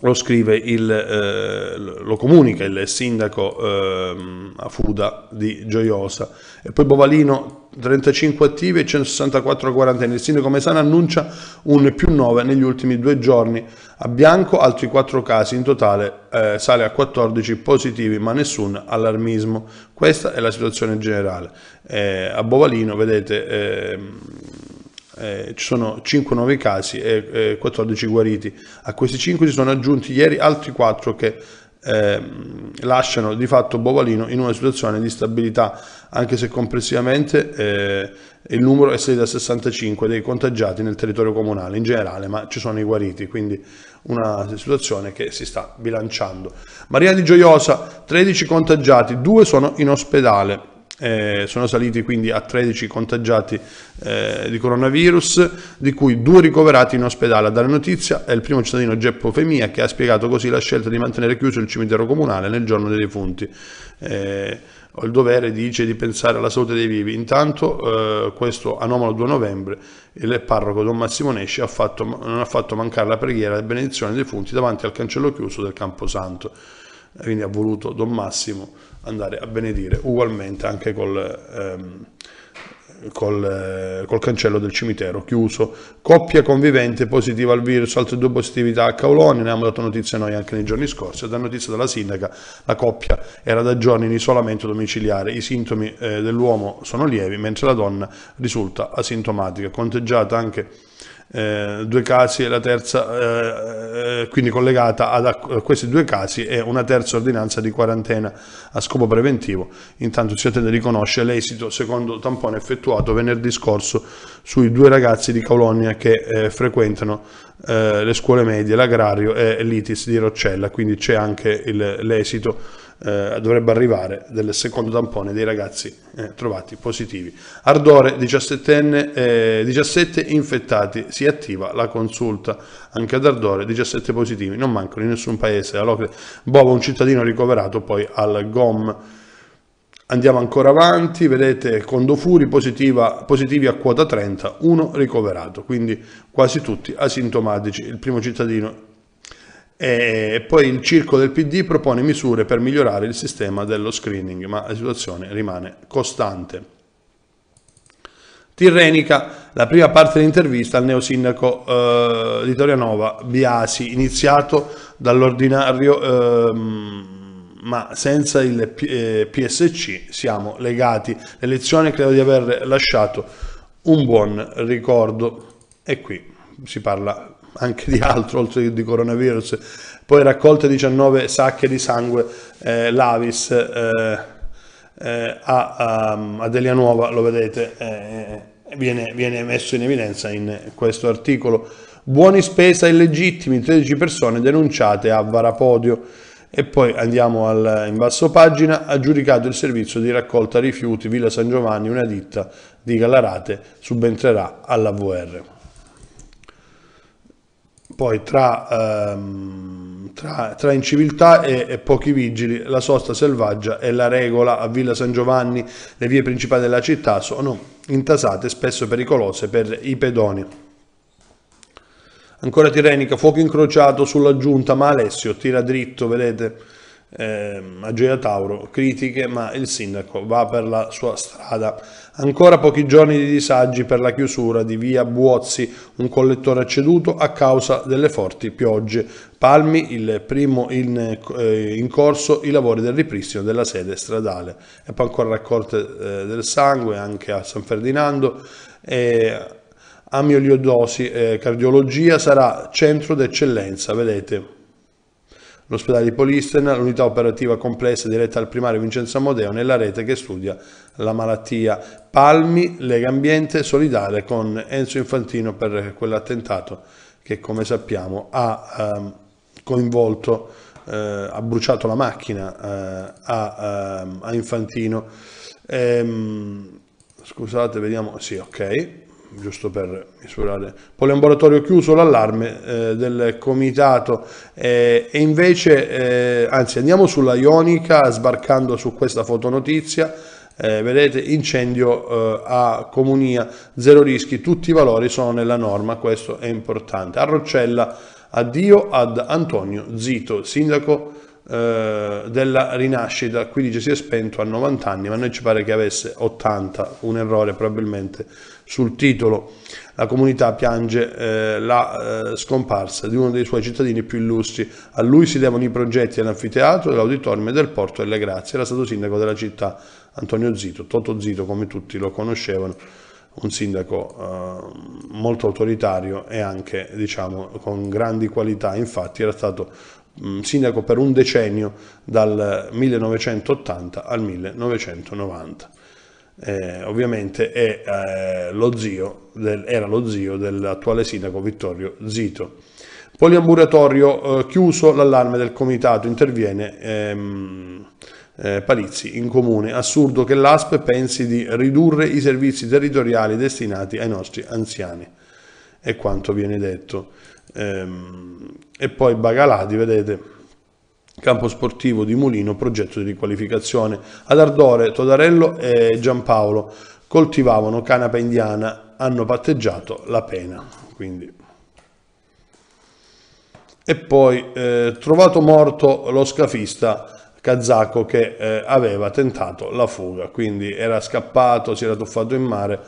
Speaker 3: lo scrive il, eh, lo comunica il sindaco eh, Afuda di Gioiosa e poi Bovalino 35 attivi e 164 quarantenni il sindaco Mesana annuncia un più 9 negli ultimi due giorni a Bianco altri 4 casi in totale eh, sale a 14 positivi ma nessun allarmismo questa è la situazione generale eh, a Bovalino vedete ehm, eh, ci sono 5 nuovi casi e eh, 14 guariti. A questi 5 si sono aggiunti ieri altri 4 che eh, lasciano di fatto Bovalino in una situazione di stabilità, anche se complessivamente eh, il numero è salito a 65 dei contagiati nel territorio comunale in generale, ma ci sono i guariti, quindi una situazione che si sta bilanciando. Maria di Gioiosa, 13 contagiati, 2 sono in ospedale. Eh, sono saliti quindi a 13 contagiati eh, di coronavirus, di cui due ricoverati in ospedale. A dare notizia è il primo cittadino Geppo Femia che ha spiegato così la scelta di mantenere chiuso il cimitero comunale nel giorno dei defunti. Eh, ho il dovere, dice, di pensare alla salute dei vivi. Intanto, eh, questo anomalo 2 novembre, il parroco Don Massimo Nesci ha fatto, non ha fatto mancare la preghiera e benedizione dei defunti davanti al cancello chiuso del Camposanto. Eh, quindi ha voluto Don Massimo andare a benedire ugualmente anche col, ehm, col, eh, col cancello del cimitero chiuso. Coppia convivente positiva al virus, altre due positività a Cauloni, ne abbiamo dato notizia noi anche nei giorni scorsi, da notizia dalla sindaca la coppia era da giorni in isolamento domiciliare, i sintomi eh, dell'uomo sono lievi mentre la donna risulta asintomatica, conteggiata anche eh, due casi e la terza, eh, eh quindi collegata ad, a eh, questi due casi è una terza ordinanza di quarantena a scopo preventivo. Intanto si attende di conoscere l'esito secondo tampone effettuato venerdì scorso sui due ragazzi di Colonia che eh, frequentano le scuole medie, l'agrario e l'ITIS di Roccella, quindi c'è anche l'esito eh, dovrebbe arrivare del secondo tampone dei ragazzi eh, trovati positivi. Ardore, 17enne, eh, 17 infettati, si attiva la consulta anche ad Ardore, 17 positivi, non mancano in nessun paese, Allora, Bova un cittadino ricoverato poi al GOM. Andiamo ancora avanti, vedete Condofuri positiva, positivi a quota 30, uno ricoverato, quindi quasi tutti asintomatici, il primo cittadino eh, e poi il circo del PD propone misure per migliorare il sistema dello screening, ma la situazione rimane costante. Tirrenica, la prima parte dell'intervista al neosindaco eh, di Torianova, Biasi, iniziato dall'ordinario... Eh, ma senza il PSC eh, siamo legati. L'elezione credo di aver lasciato un buon ricordo e qui si parla anche di altro oltre che di coronavirus. Poi raccolte 19 sacche di sangue eh, Lavis eh, eh, a, um, a, Delia Nuova, lo vedete, eh, viene, viene, messo in evidenza in questo articolo. Buoni spesa illegittimi, 13 persone denunciate a Varapodio. E poi andiamo al, in basso pagina, ha giudicato il servizio di raccolta rifiuti Villa San Giovanni, una ditta di Gallarate, subentrerà all'AVR poi tra, ehm, tra, tra inciviltà e, e, pochi vigili, la sosta selvaggia e la regola a Villa San Giovanni, le vie principali della città sono intasate, spesso pericolose per i pedoni. Ancora Tirenica, fuoco incrociato sulla giunta, ma Alessio tira dritto, vedete, ehm, a Gioia Tauro, critiche, ma il sindaco va per la sua strada. Ancora pochi giorni di disagi per la chiusura di via Buozzi, un collettore ceduto a causa delle forti piogge. Palmi, il primo in, eh, in corso, i lavori del ripristino della sede stradale. E poi ancora raccolte eh, del sangue anche a San Ferdinando. E amioliodosi e eh, cardiologia sarà centro d'eccellenza, vedete l'ospedale di Polistena, l'unità operativa complessa diretta al primario Vincenzo Amodeo nella rete che studia la malattia. Palmi, Lega Ambiente, solidale con Enzo Infantino per quell'attentato che come sappiamo ha ehm, coinvolto, eh, ha bruciato la macchina eh, a, ehm, a, Infantino. Ehm, scusate, vediamo, sì ok, giusto per misurare. Poi laboratorio chiuso l'allarme eh, del comitato eh, e invece, eh, anzi andiamo sulla Ionica sbarcando su questa fotonotizia, eh, vedete incendio eh, a Comunia, zero rischi, tutti i valori sono nella norma, questo è importante. A Roccella addio ad Antonio Zito, sindaco eh, della rinascita, qui dice si è spento a 90 anni, ma a noi ci pare che avesse 80, un errore probabilmente sul titolo la comunità piange eh, la eh, scomparsa di uno dei suoi cittadini più illustri. A lui si devono i progetti dell'anfiteatro, dell'auditorium e del porto delle Grazie. Era stato sindaco della città Antonio Zito, Toto Zito come tutti lo conoscevano, un sindaco eh, molto autoritario e anche diciamo, con grandi qualità. Infatti era stato mh, mm, sindaco per un decennio dal 1980 al 1990 eh, ovviamente è, eh, lo del, era lo zio dell'attuale sindaco Vittorio Zito. Poliambulatorio eh, chiuso, l'allarme del comitato interviene ehm, eh, Palizzi in comune. Assurdo che l'ASP pensi di ridurre i servizi territoriali destinati ai nostri anziani. È quanto viene detto. Ehm, e poi Bagalati, vedete, campo sportivo di Mulino, progetto di riqualificazione. Ad Ardore, Todarello e Giampaolo coltivavano canapa indiana, hanno patteggiato la pena. Quindi. E poi eh, trovato morto lo scafista kazako che eh, aveva tentato la fuga, quindi era scappato, si era tuffato in mare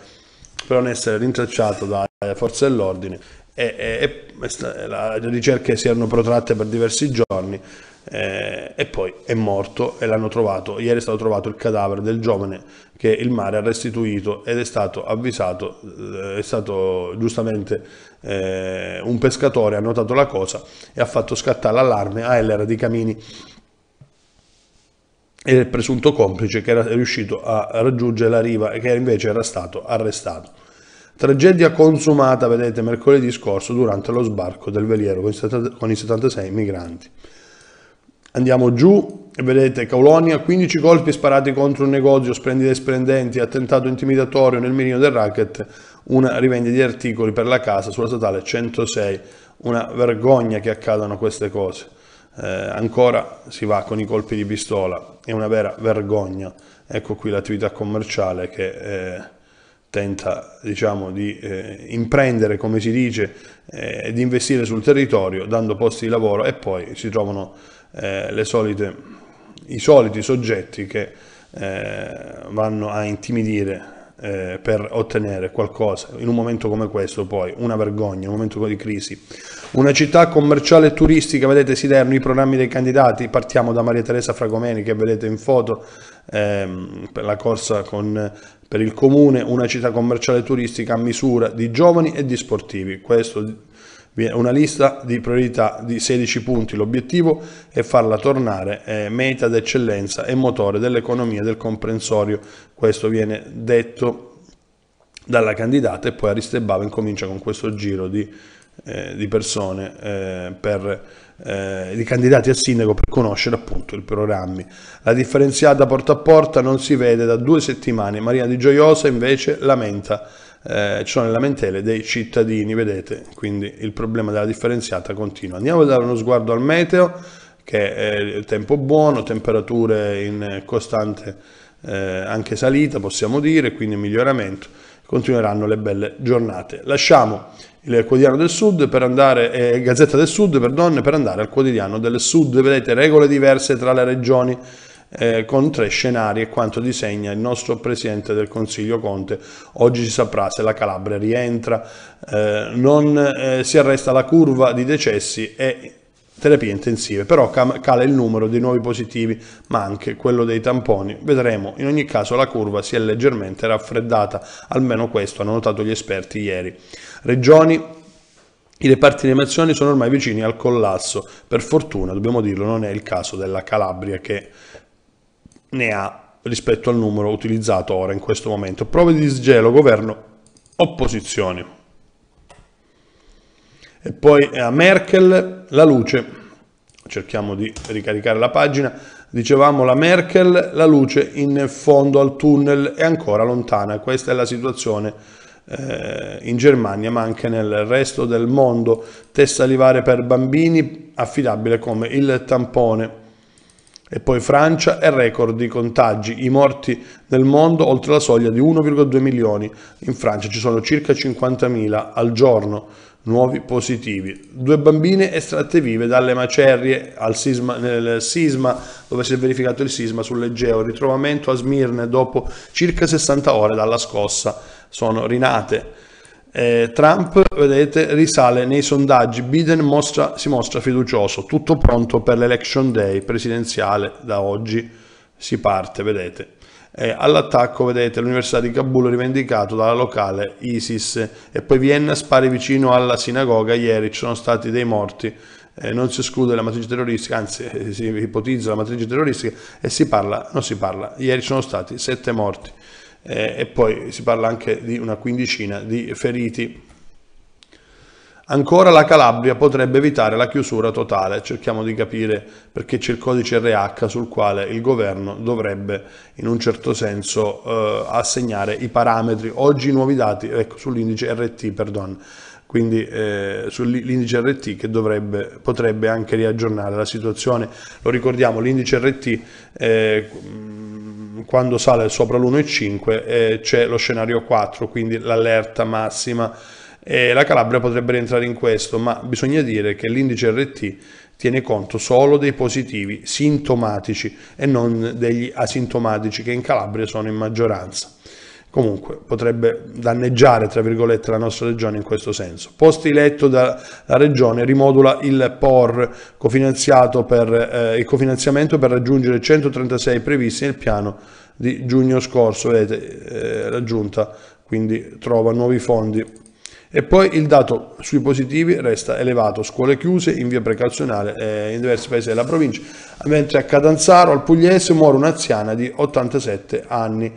Speaker 3: per non essere rintracciato dalle forze dell'ordine e, e, e la, le ricerche si erano protratte per diversi giorni eh, e poi è morto e l'hanno trovato, ieri è stato trovato il cadavere del giovane che il mare ha restituito ed è stato avvisato, eh, è stato giustamente eh, un pescatore, ha notato la cosa e ha fatto scattare l'allarme a Ellera di Camini e il presunto complice che era riuscito a raggiungere la riva e che invece era stato arrestato. Tragedia consumata, vedete, mercoledì scorso durante lo sbarco del veliero con i 76 migranti. Andiamo giù e vedete Caulonia 15 colpi sparati contro un negozio, splendide e splendenti, attentato intimidatorio nel mirino del racket, una rivendita di articoli per la casa sulla statale 106. Una vergogna che accadano queste cose. Eh, ancora si va con i colpi di pistola, è una vera vergogna. Ecco qui l'attività commerciale che... Eh, tenta diciamo, di eh, imprendere, come si dice, eh, di investire sul territorio, dando posti di lavoro e poi si trovano eh, solite, i soliti soggetti che eh, vanno a intimidire eh, per ottenere qualcosa in un momento come questo poi una vergogna, un momento di crisi una città commerciale e turistica vedete si derno i programmi dei candidati partiamo da Maria Teresa Fragomeni che vedete in foto ehm, per la corsa con, per il comune una città commerciale e turistica a misura di giovani e di sportivi questo una lista di priorità di 16 punti. L'obiettivo è farla tornare eh, meta d'eccellenza e motore dell'economia del comprensorio. Questo viene detto dalla candidata e poi Ariste Bava incomincia con questo giro di, eh, di persone, eh, per, eh, di candidati a sindaco per conoscere appunto i programmi. La differenziata porta a porta non si vede da due settimane. Maria Di Gioiosa invece lamenta eh, ci sono le lamentele dei cittadini, vedete, quindi il problema della differenziata continua. Andiamo a dare uno sguardo al meteo, che è tempo buono, temperature in costante eh, anche salita, possiamo dire, quindi miglioramento, continueranno le belle giornate. Lasciamo il quotidiano del sud per andare, eh, Gazzetta del Sud, perdone, per andare al quotidiano del sud, vedete regole diverse tra le regioni, eh, con tre scenari e quanto disegna il nostro Presidente del Consiglio Conte. Oggi si saprà se la Calabria rientra, eh, non eh, si arresta la curva di decessi e terapie intensive, però cala il numero di nuovi positivi, ma anche quello dei tamponi. Vedremo, in ogni caso la curva si è leggermente raffreddata, almeno questo hanno notato gli esperti ieri. Regioni i reparti di animazione sono ormai vicini al collasso, per fortuna dobbiamo dirlo non è il caso della Calabria che ne ha rispetto al numero utilizzato ora in questo momento. Prove di disgelo, governo, opposizioni. E poi a Merkel la luce, cerchiamo di ricaricare la pagina, dicevamo la Merkel, la luce in fondo al tunnel è ancora lontana, questa è la situazione eh, in Germania ma anche nel resto del mondo, test salivare per bambini affidabile come il tampone e poi Francia e record di contagi, i morti nel mondo oltre la soglia di 1,2 milioni. In Francia ci sono circa 50.000 al giorno nuovi positivi. Due bambine estratte vive dalle macerie al sisma, nel sisma dove si è verificato il sisma sull'Egeo, ritrovamento a Smirne dopo circa 60 ore dalla scossa. Sono rinate. Eh, Trump, vedete, risale nei sondaggi, Biden mostra, si mostra fiducioso, tutto pronto per l'election day presidenziale, da oggi si parte, vedete. Eh, all'attacco, vedete, l'università di Kabul rivendicato dalla locale ISIS e poi Vienna spari vicino alla sinagoga, ieri ci sono stati dei morti, eh, non si esclude la matrice terroristica, anzi eh, si ipotizza la matrice terroristica e si parla, non si parla, ieri ci sono stati sette morti eh, e poi si parla anche di una quindicina di feriti. Ancora la Calabria potrebbe evitare la chiusura totale, cerchiamo di capire perché c'è il codice RH sul quale il governo dovrebbe in un certo senso eh, assegnare i parametri. Oggi i nuovi dati ecco, sull'indice RT, perdon, quindi eh, sull'indice RT che dovrebbe, potrebbe anche riaggiornare la situazione. Lo ricordiamo, l'indice RT eh, quando sale sopra l'1,5 eh, c'è lo scenario 4, quindi l'allerta massima e la Calabria potrebbe rientrare in questo, ma bisogna dire che l'indice RT tiene conto solo dei positivi sintomatici e non degli asintomatici che in Calabria sono in maggioranza comunque potrebbe danneggiare tra virgolette la nostra regione in questo senso. Posti letto dalla regione rimodula il POR cofinanziato per eh, il cofinanziamento per raggiungere i 136 previsti nel piano di giugno scorso, vedete eh, la giunta quindi trova nuovi fondi. E poi il dato sui positivi resta elevato, scuole chiuse in via precauzionale eh, in diversi paesi della provincia, mentre a Catanzaro, al Pugliese, muore un'anziana di 87 anni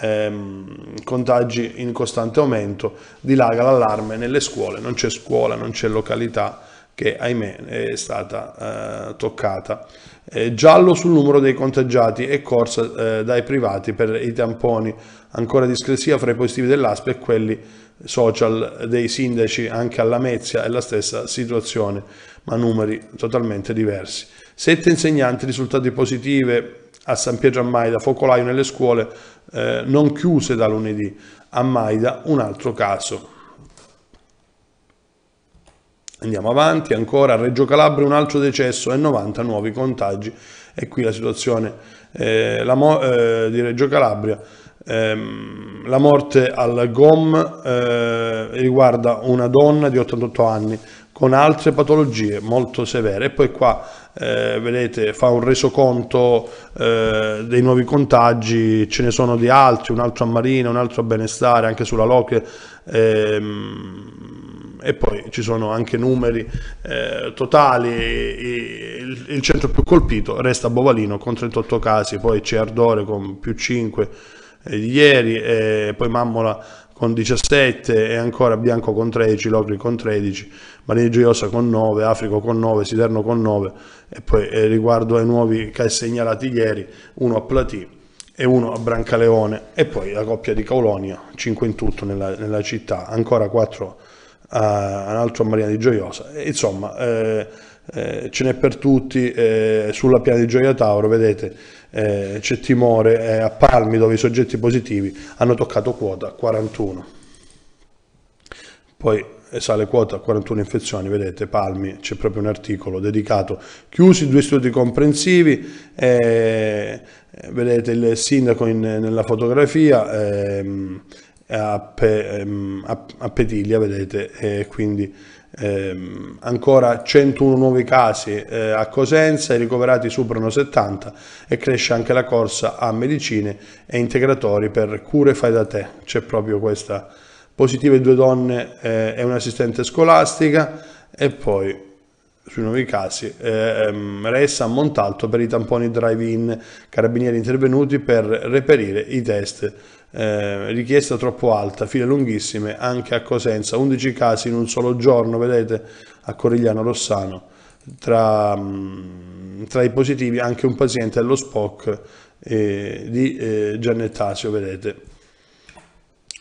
Speaker 3: ehm, contagi in costante aumento, dilaga l'allarme nelle scuole, non c'è scuola, non c'è località che ahimè è stata eh, toccata. Eh, giallo sul numero dei contagiati e corsa eh, dai privati per i tamponi, ancora discresia fra i positivi dell'ASP e quelli social dei sindaci anche alla Mezia è la stessa situazione, ma numeri totalmente diversi. Sette insegnanti risultati positive a San Pietro a Maida, focolaio nelle scuole, eh, non chiuse da lunedì a Maida, un altro caso. Andiamo avanti, ancora a Reggio Calabria un altro decesso e 90 nuovi contagi. E qui la situazione eh, la eh, di Reggio Calabria. Ehm, la morte al GOM eh, riguarda una donna di 88 anni con altre patologie molto severe. E poi qua eh, vedete, fa un resoconto eh, dei nuovi contagi, ce ne sono di altri, un altro a Marina, un altro a Benestare, anche sulla Locke, ehm, e poi ci sono anche numeri eh, totali, il, il, centro più colpito resta Bovalino con 38 casi, poi c'è Ardore con più 5 eh, di ieri, e poi Mammola con 17 e ancora Bianco con 13, Locri con 13, Marini Gioiosa con 9, Africo con 9, Siderno con 9 e poi eh, riguardo ai nuovi che hai segnalati ieri, uno a Platì e uno a Brancaleone e poi la coppia di Caulonia, 5 in tutto nella, nella città, ancora 4 a, a un altro a Maria di Gioiosa. E, insomma, eh, eh, ce n'è per tutti, eh, sulla piana di Gioia Tauro vedete eh, c'è timore eh, a Palmi dove i soggetti positivi hanno toccato quota 41. Poi eh, sale quota 41 infezioni, vedete Palmi c'è proprio un articolo dedicato, chiusi due studi comprensivi, vedete il sindaco in, nella fotografia ehm, a, Pe, ehm, a, a, Petiglia, vedete, quindi eh, ancora 101 nuovi casi eh, a Cosenza, i ricoverati superano 70 e cresce anche la corsa a medicine e integratori per cure fai da te. C'è proprio questa positive due donne eh, e un'assistente scolastica e poi sui nuovi casi ehm, resta a Montalto per i tamponi drive-in, carabinieri intervenuti per reperire i test eh, richiesta troppo alta, file lunghissime anche a Cosenza, 11 casi in un solo giorno, vedete a Corigliano Rossano, tra, mm, tra i positivi anche un paziente allo SPOC eh, di eh, Giannettasio, vedete.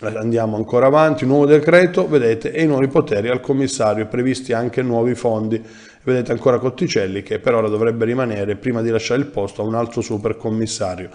Speaker 3: Andiamo ancora avanti, nuovo decreto, vedete, e i nuovi poteri al commissario, previsti anche nuovi fondi. Vedete ancora Cotticelli che per ora dovrebbe rimanere, prima di lasciare il posto, a un altro supercommissario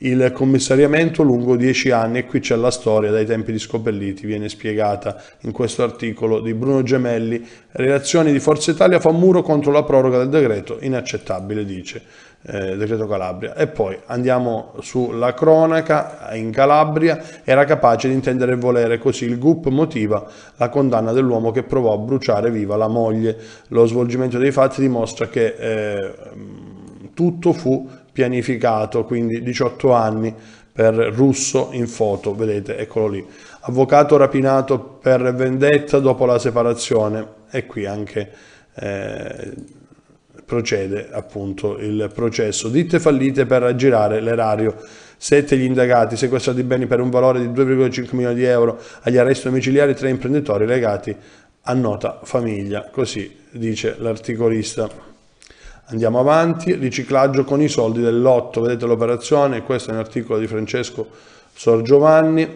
Speaker 3: il commissariamento lungo dieci anni e qui c'è la storia dai tempi di Scopelliti, viene spiegata in questo articolo di Bruno Gemelli, relazioni di Forza Italia fa muro contro la proroga del decreto, inaccettabile dice eh, decreto Calabria. E poi andiamo sulla cronaca in Calabria, era capace di intendere e volere, così il GUP motiva la condanna dell'uomo che provò a bruciare viva la moglie. Lo svolgimento dei fatti dimostra che eh, tutto fu pianificato, quindi 18 anni per Russo in foto, vedete, eccolo lì. Avvocato rapinato per vendetta dopo la separazione e qui anche eh, procede appunto il processo. Ditte fallite per aggirare l'erario. Sette gli indagati, sequestrati beni per un valore di 2,5 milioni di euro agli arresti domiciliari, tra imprenditori legati a nota famiglia, così dice l'articolista. Andiamo avanti, riciclaggio con i soldi del lotto, vedete l'operazione, questo è un articolo di Francesco Sorgiovanni.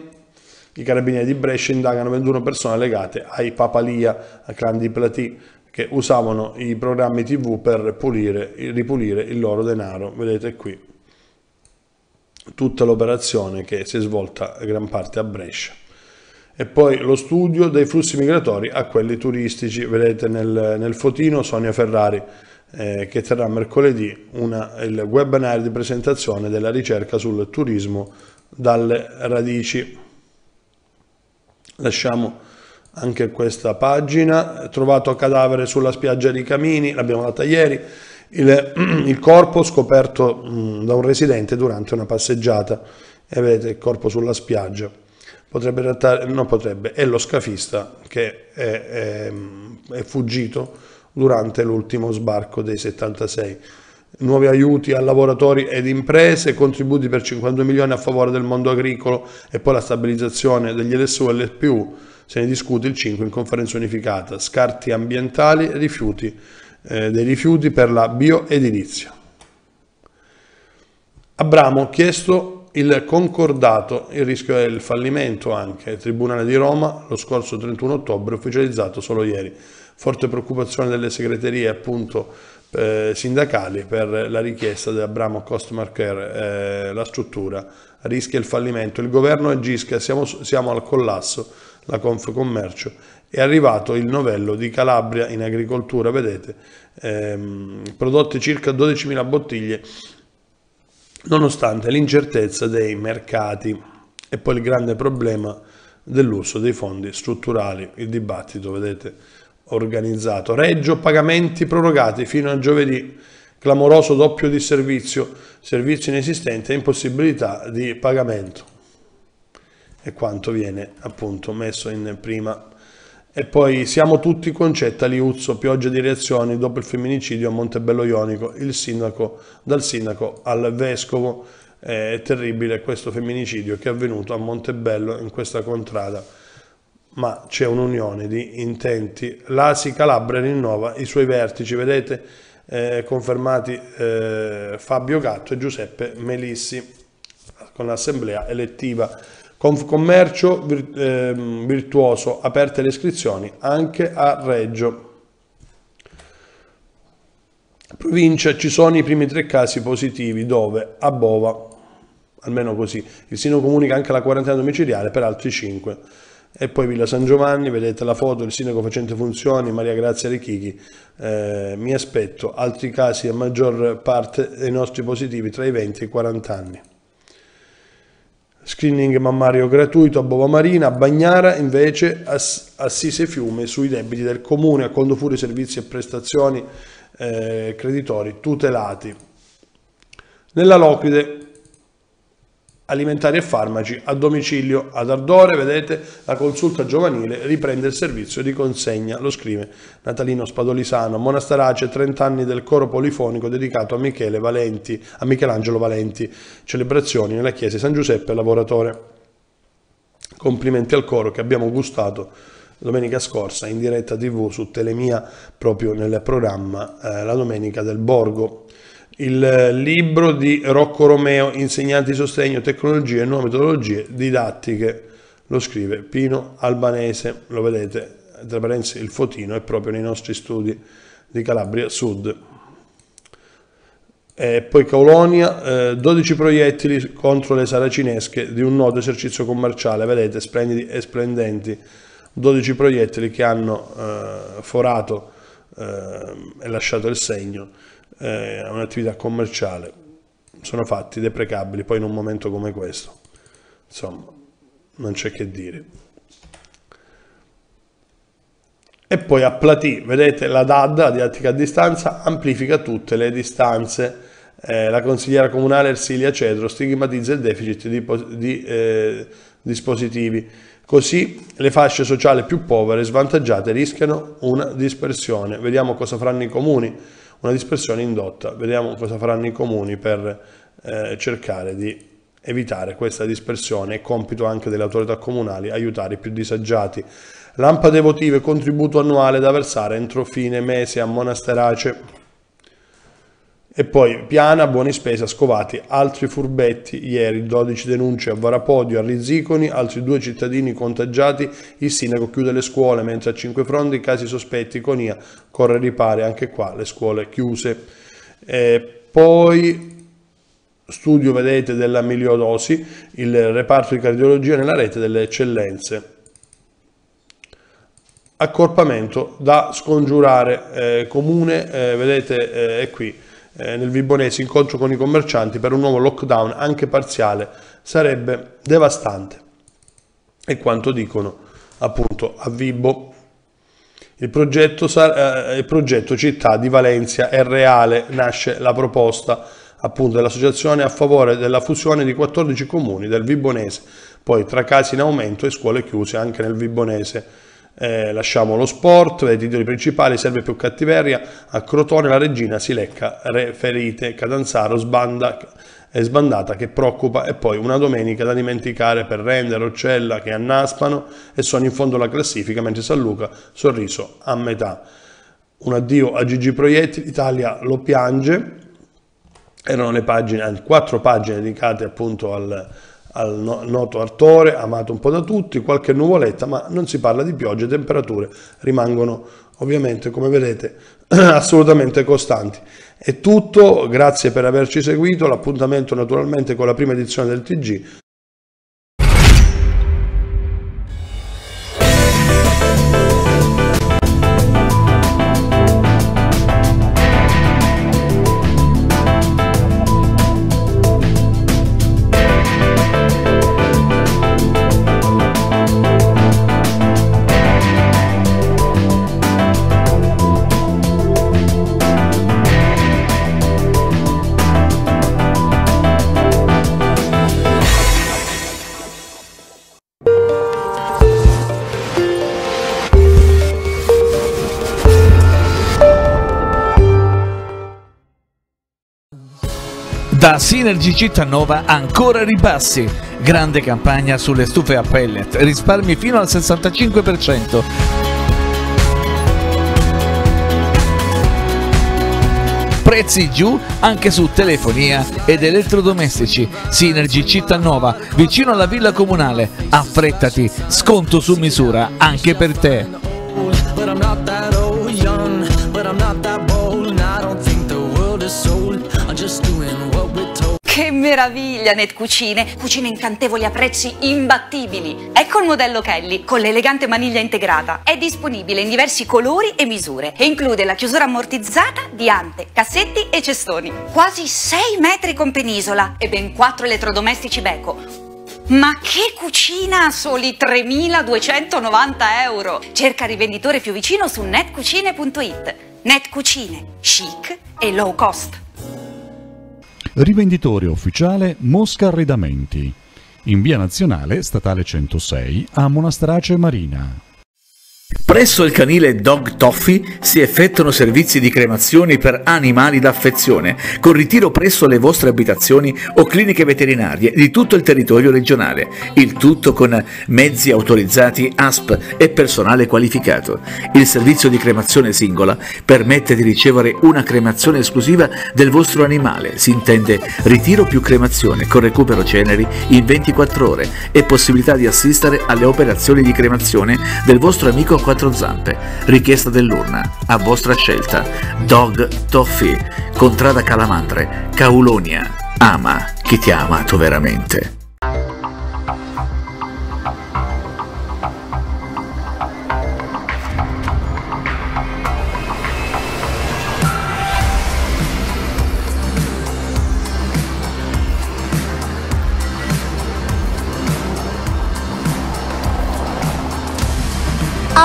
Speaker 3: I carabinieri di Brescia indagano 21 persone legate ai Papalia, a clan di Platì, che usavano i programmi tv per pulire, ripulire il loro denaro. Vedete qui tutta l'operazione che si è svolta gran parte a Brescia. E poi lo studio dei flussi migratori a quelli turistici, vedete nel, nel fotino Sonia Ferrari eh, che terrà mercoledì una, il webinar di presentazione della ricerca sul turismo dalle radici. Lasciamo anche questa pagina, trovato cadavere sulla spiaggia di Camini, l'abbiamo data ieri, il, il corpo scoperto mm, da un residente durante una passeggiata e vedete il corpo sulla spiaggia. Potrebbe trattare, non potrebbe, è lo scafista che è, è, è fuggito durante l'ultimo sbarco dei 76. Nuovi aiuti a lavoratori ed imprese, contributi per 50 milioni a favore del mondo agricolo e poi la stabilizzazione degli LSU e LSPU, se ne discute il 5 in conferenza unificata, scarti ambientali e rifiuti, eh, dei rifiuti per la bioedilizia. Abramo chiesto il concordato, il rischio è il fallimento anche. Il Tribunale di Roma lo scorso 31 ottobre ufficializzato solo ieri forte preoccupazione delle segreterie appunto eh, sindacali per la richiesta di Abramo Costmarker, eh, la struttura rischia il fallimento, il governo agisca, siamo, siamo al collasso, la Confcommercio, è arrivato il novello di Calabria in agricoltura, vedete, ehm, prodotte circa 12.000 bottiglie nonostante l'incertezza dei mercati e poi il grande problema dell'uso dei fondi strutturali, il dibattito, vedete, organizzato. Reggio pagamenti prorogati fino a giovedì, clamoroso doppio di servizio, servizio inesistente e impossibilità di pagamento. E quanto viene appunto messo in prima. E poi siamo tutti concetta Liuzzo, pioggia di reazioni dopo il femminicidio a Montebello Ionico, sindaco, dal sindaco al vescovo. È terribile questo femminicidio che è avvenuto a Montebello in questa contrada ma c'è un'unione di intenti. L'ASI Calabria rinnova i suoi vertici, vedete eh, confermati eh, Fabio Gatto e Giuseppe Melissi con l'assemblea elettiva. Confcommercio vir eh, virtuoso, aperte le iscrizioni anche a Reggio. Provincia ci sono i primi tre casi positivi dove a Bova, almeno così, il Sino comunica anche la quarantena domiciliare per altri cinque e poi Villa San Giovanni, vedete la foto, il sindaco facente funzioni, Maria Grazia Ricchichi, eh, mi aspetto altri casi a maggior parte dei nostri positivi tra i 20 e i 40 anni. Screening mammario gratuito a Bova Marina, a Bagnara invece assise fiume sui debiti del comune, a condofuri servizi e prestazioni eh, creditori tutelati. Nella Locride alimentari e farmaci a domicilio ad Ardore, vedete la consulta giovanile riprende il servizio di consegna, lo scrive Natalino Spadolisano, Monastarace, 30 anni del coro polifonico dedicato a, Michele Valenti, a Michelangelo Valenti, celebrazioni nella chiesa di San Giuseppe Lavoratore. Complimenti al coro che abbiamo gustato domenica scorsa in diretta tv su Telemia proprio nel programma eh, La Domenica del Borgo il libro di Rocco Romeo, Insegnanti di sostegno, tecnologie e nuove metodologie didattiche, lo scrive Pino Albanese, lo vedete, tra parentesi il fotino è proprio nei nostri studi di Calabria Sud. E poi Caulonia, eh, 12 proiettili contro le saracinesche di un noto esercizio commerciale, vedete, splendidi e splendenti, 12 proiettili che hanno eh, forato eh, e lasciato il segno eh, un'attività commerciale sono fatti deprecabili poi in un momento come questo insomma non c'è che dire e poi a vedete la DAD la didattica a distanza amplifica tutte le distanze eh, la consigliera comunale Ersilia Cedro stigmatizza il deficit di, di eh, dispositivi Così le fasce sociali più povere e svantaggiate rischiano una dispersione. Vediamo cosa faranno i comuni una dispersione indotta. Vediamo cosa faranno i comuni per eh, cercare di evitare questa dispersione. È compito anche delle autorità comunali aiutare i più disagiati. Lampade votive, contributo annuale da versare entro fine mese a Monasterace. E poi Piana, buoni spesa, Scovati, altri furbetti, ieri 12 denunce a Varapodio, a Rizziconi, altri due cittadini contagiati, il sindaco chiude le scuole, mentre a Cinque Fronti casi sospetti, Conia corre ripari, anche qua le scuole chiuse. E poi studio, vedete, della miliodosi, il reparto di cardiologia nella rete delle eccellenze. Accorpamento da scongiurare, eh, comune, eh, vedete, eh, è qui eh, nel Vibonese incontro con i commercianti per un nuovo lockdown anche parziale sarebbe devastante. E quanto dicono appunto a Vibo. Il progetto, eh, il progetto Città di Valencia è reale, nasce la proposta appunto dell'associazione a favore della fusione di 14 comuni del Vibonese, poi tra casi in aumento e scuole chiuse anche nel Vibonese eh, lasciamo lo sport, i titoli principali serve più cattiveria, a Crotone la regina si lecca ferite, Catanzaro sbanda, è sbandata che preoccupa e poi una domenica da dimenticare per Render, Roccella che annaspano e sono in fondo alla classifica mentre San Luca sorriso a metà. Un addio a Gigi Proietti, l'Italia lo piange, erano le pagine, quattro pagine dedicate appunto al al noto attore, amato un po' da tutti, qualche nuvoletta, ma non si parla di piogge, temperature rimangono ovviamente, come vedete, assolutamente costanti. È tutto, grazie per averci seguito, l'appuntamento naturalmente con la prima edizione del TG
Speaker 2: Energy Cittanova ancora ribassi. Grande campagna sulle stufe a pellet, risparmi fino al 65%. prezzi giù anche su telefonia ed elettrodomestici. Synergy Cittanova, vicino alla villa comunale. Affrettati, sconto su misura anche per te. But I'm not that old young, but I'm
Speaker 1: not that bold, and I don't think the world is so che meraviglia, Net Cucine! Cucine incantevoli a prezzi imbattibili. Ecco il modello Kelly, con l'elegante maniglia integrata. È disponibile in diversi colori e misure e include la chiusura ammortizzata di ante, cassetti e cestoni. Quasi 6 metri con penisola e ben 4 elettrodomestici Beko, ma che cucina a soli 3.290 euro! Cerca rivenditore più vicino su netcucine.it. Net Cucine, chic e low cost.
Speaker 2: Rivenditore ufficiale Mosca Arredamenti. In via nazionale statale 106 a Monastrace Marina. Presso il canile Dog Toffee si effettuano servizi di cremazione per animali d'affezione, con ritiro presso le vostre abitazioni o cliniche veterinarie di tutto il territorio regionale, il tutto con mezzi autorizzati ASP e personale qualificato. Il servizio di cremazione singola permette di ricevere una cremazione esclusiva del vostro animale, si intende ritiro più cremazione con recupero ceneri in 24 ore e possibilità di assistere alle operazioni di cremazione del vostro amico a 4 quattro zampe, richiesta dell'urna, a vostra scelta, dog, toffee, contrada calamandre, caulonia, ama chi ti ha amato veramente.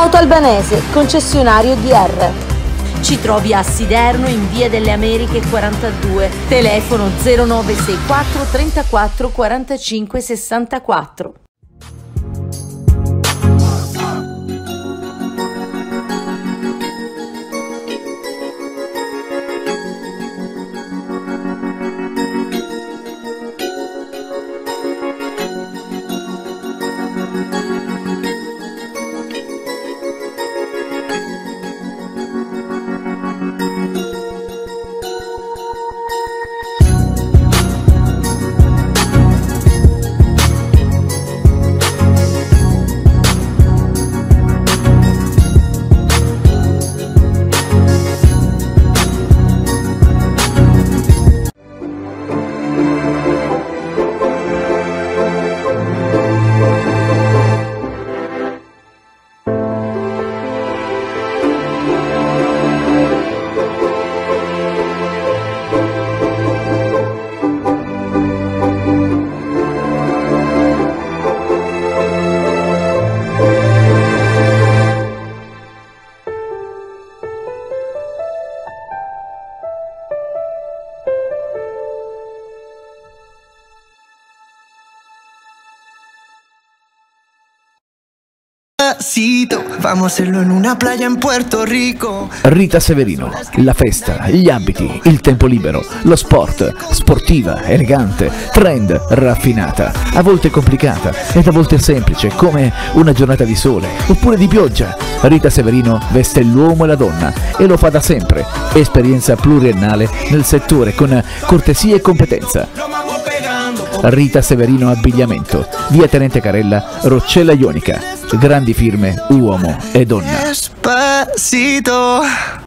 Speaker 1: Auto Albanese, concessionario DR. Ci trovi a Siderno in via delle Americhe 42, telefono 0964 34 45 64. necesito. Vamos a hacerlo en una playa en Puerto Rico.
Speaker 2: Rita Severino, la festa, gli abiti, il tempo libero, lo sport, sportiva, elegante, trend, raffinata, a volte complicata ed a volte semplice, come una giornata di sole oppure di pioggia. Rita Severino veste l'uomo e la donna e lo fa da sempre. Esperienza pluriennale nel settore con cortesia e competenza Rita Severino Abbigliamento, via Tenente Carella, Roccella Ionica. Grandi firme, uomo e donna. Despacito.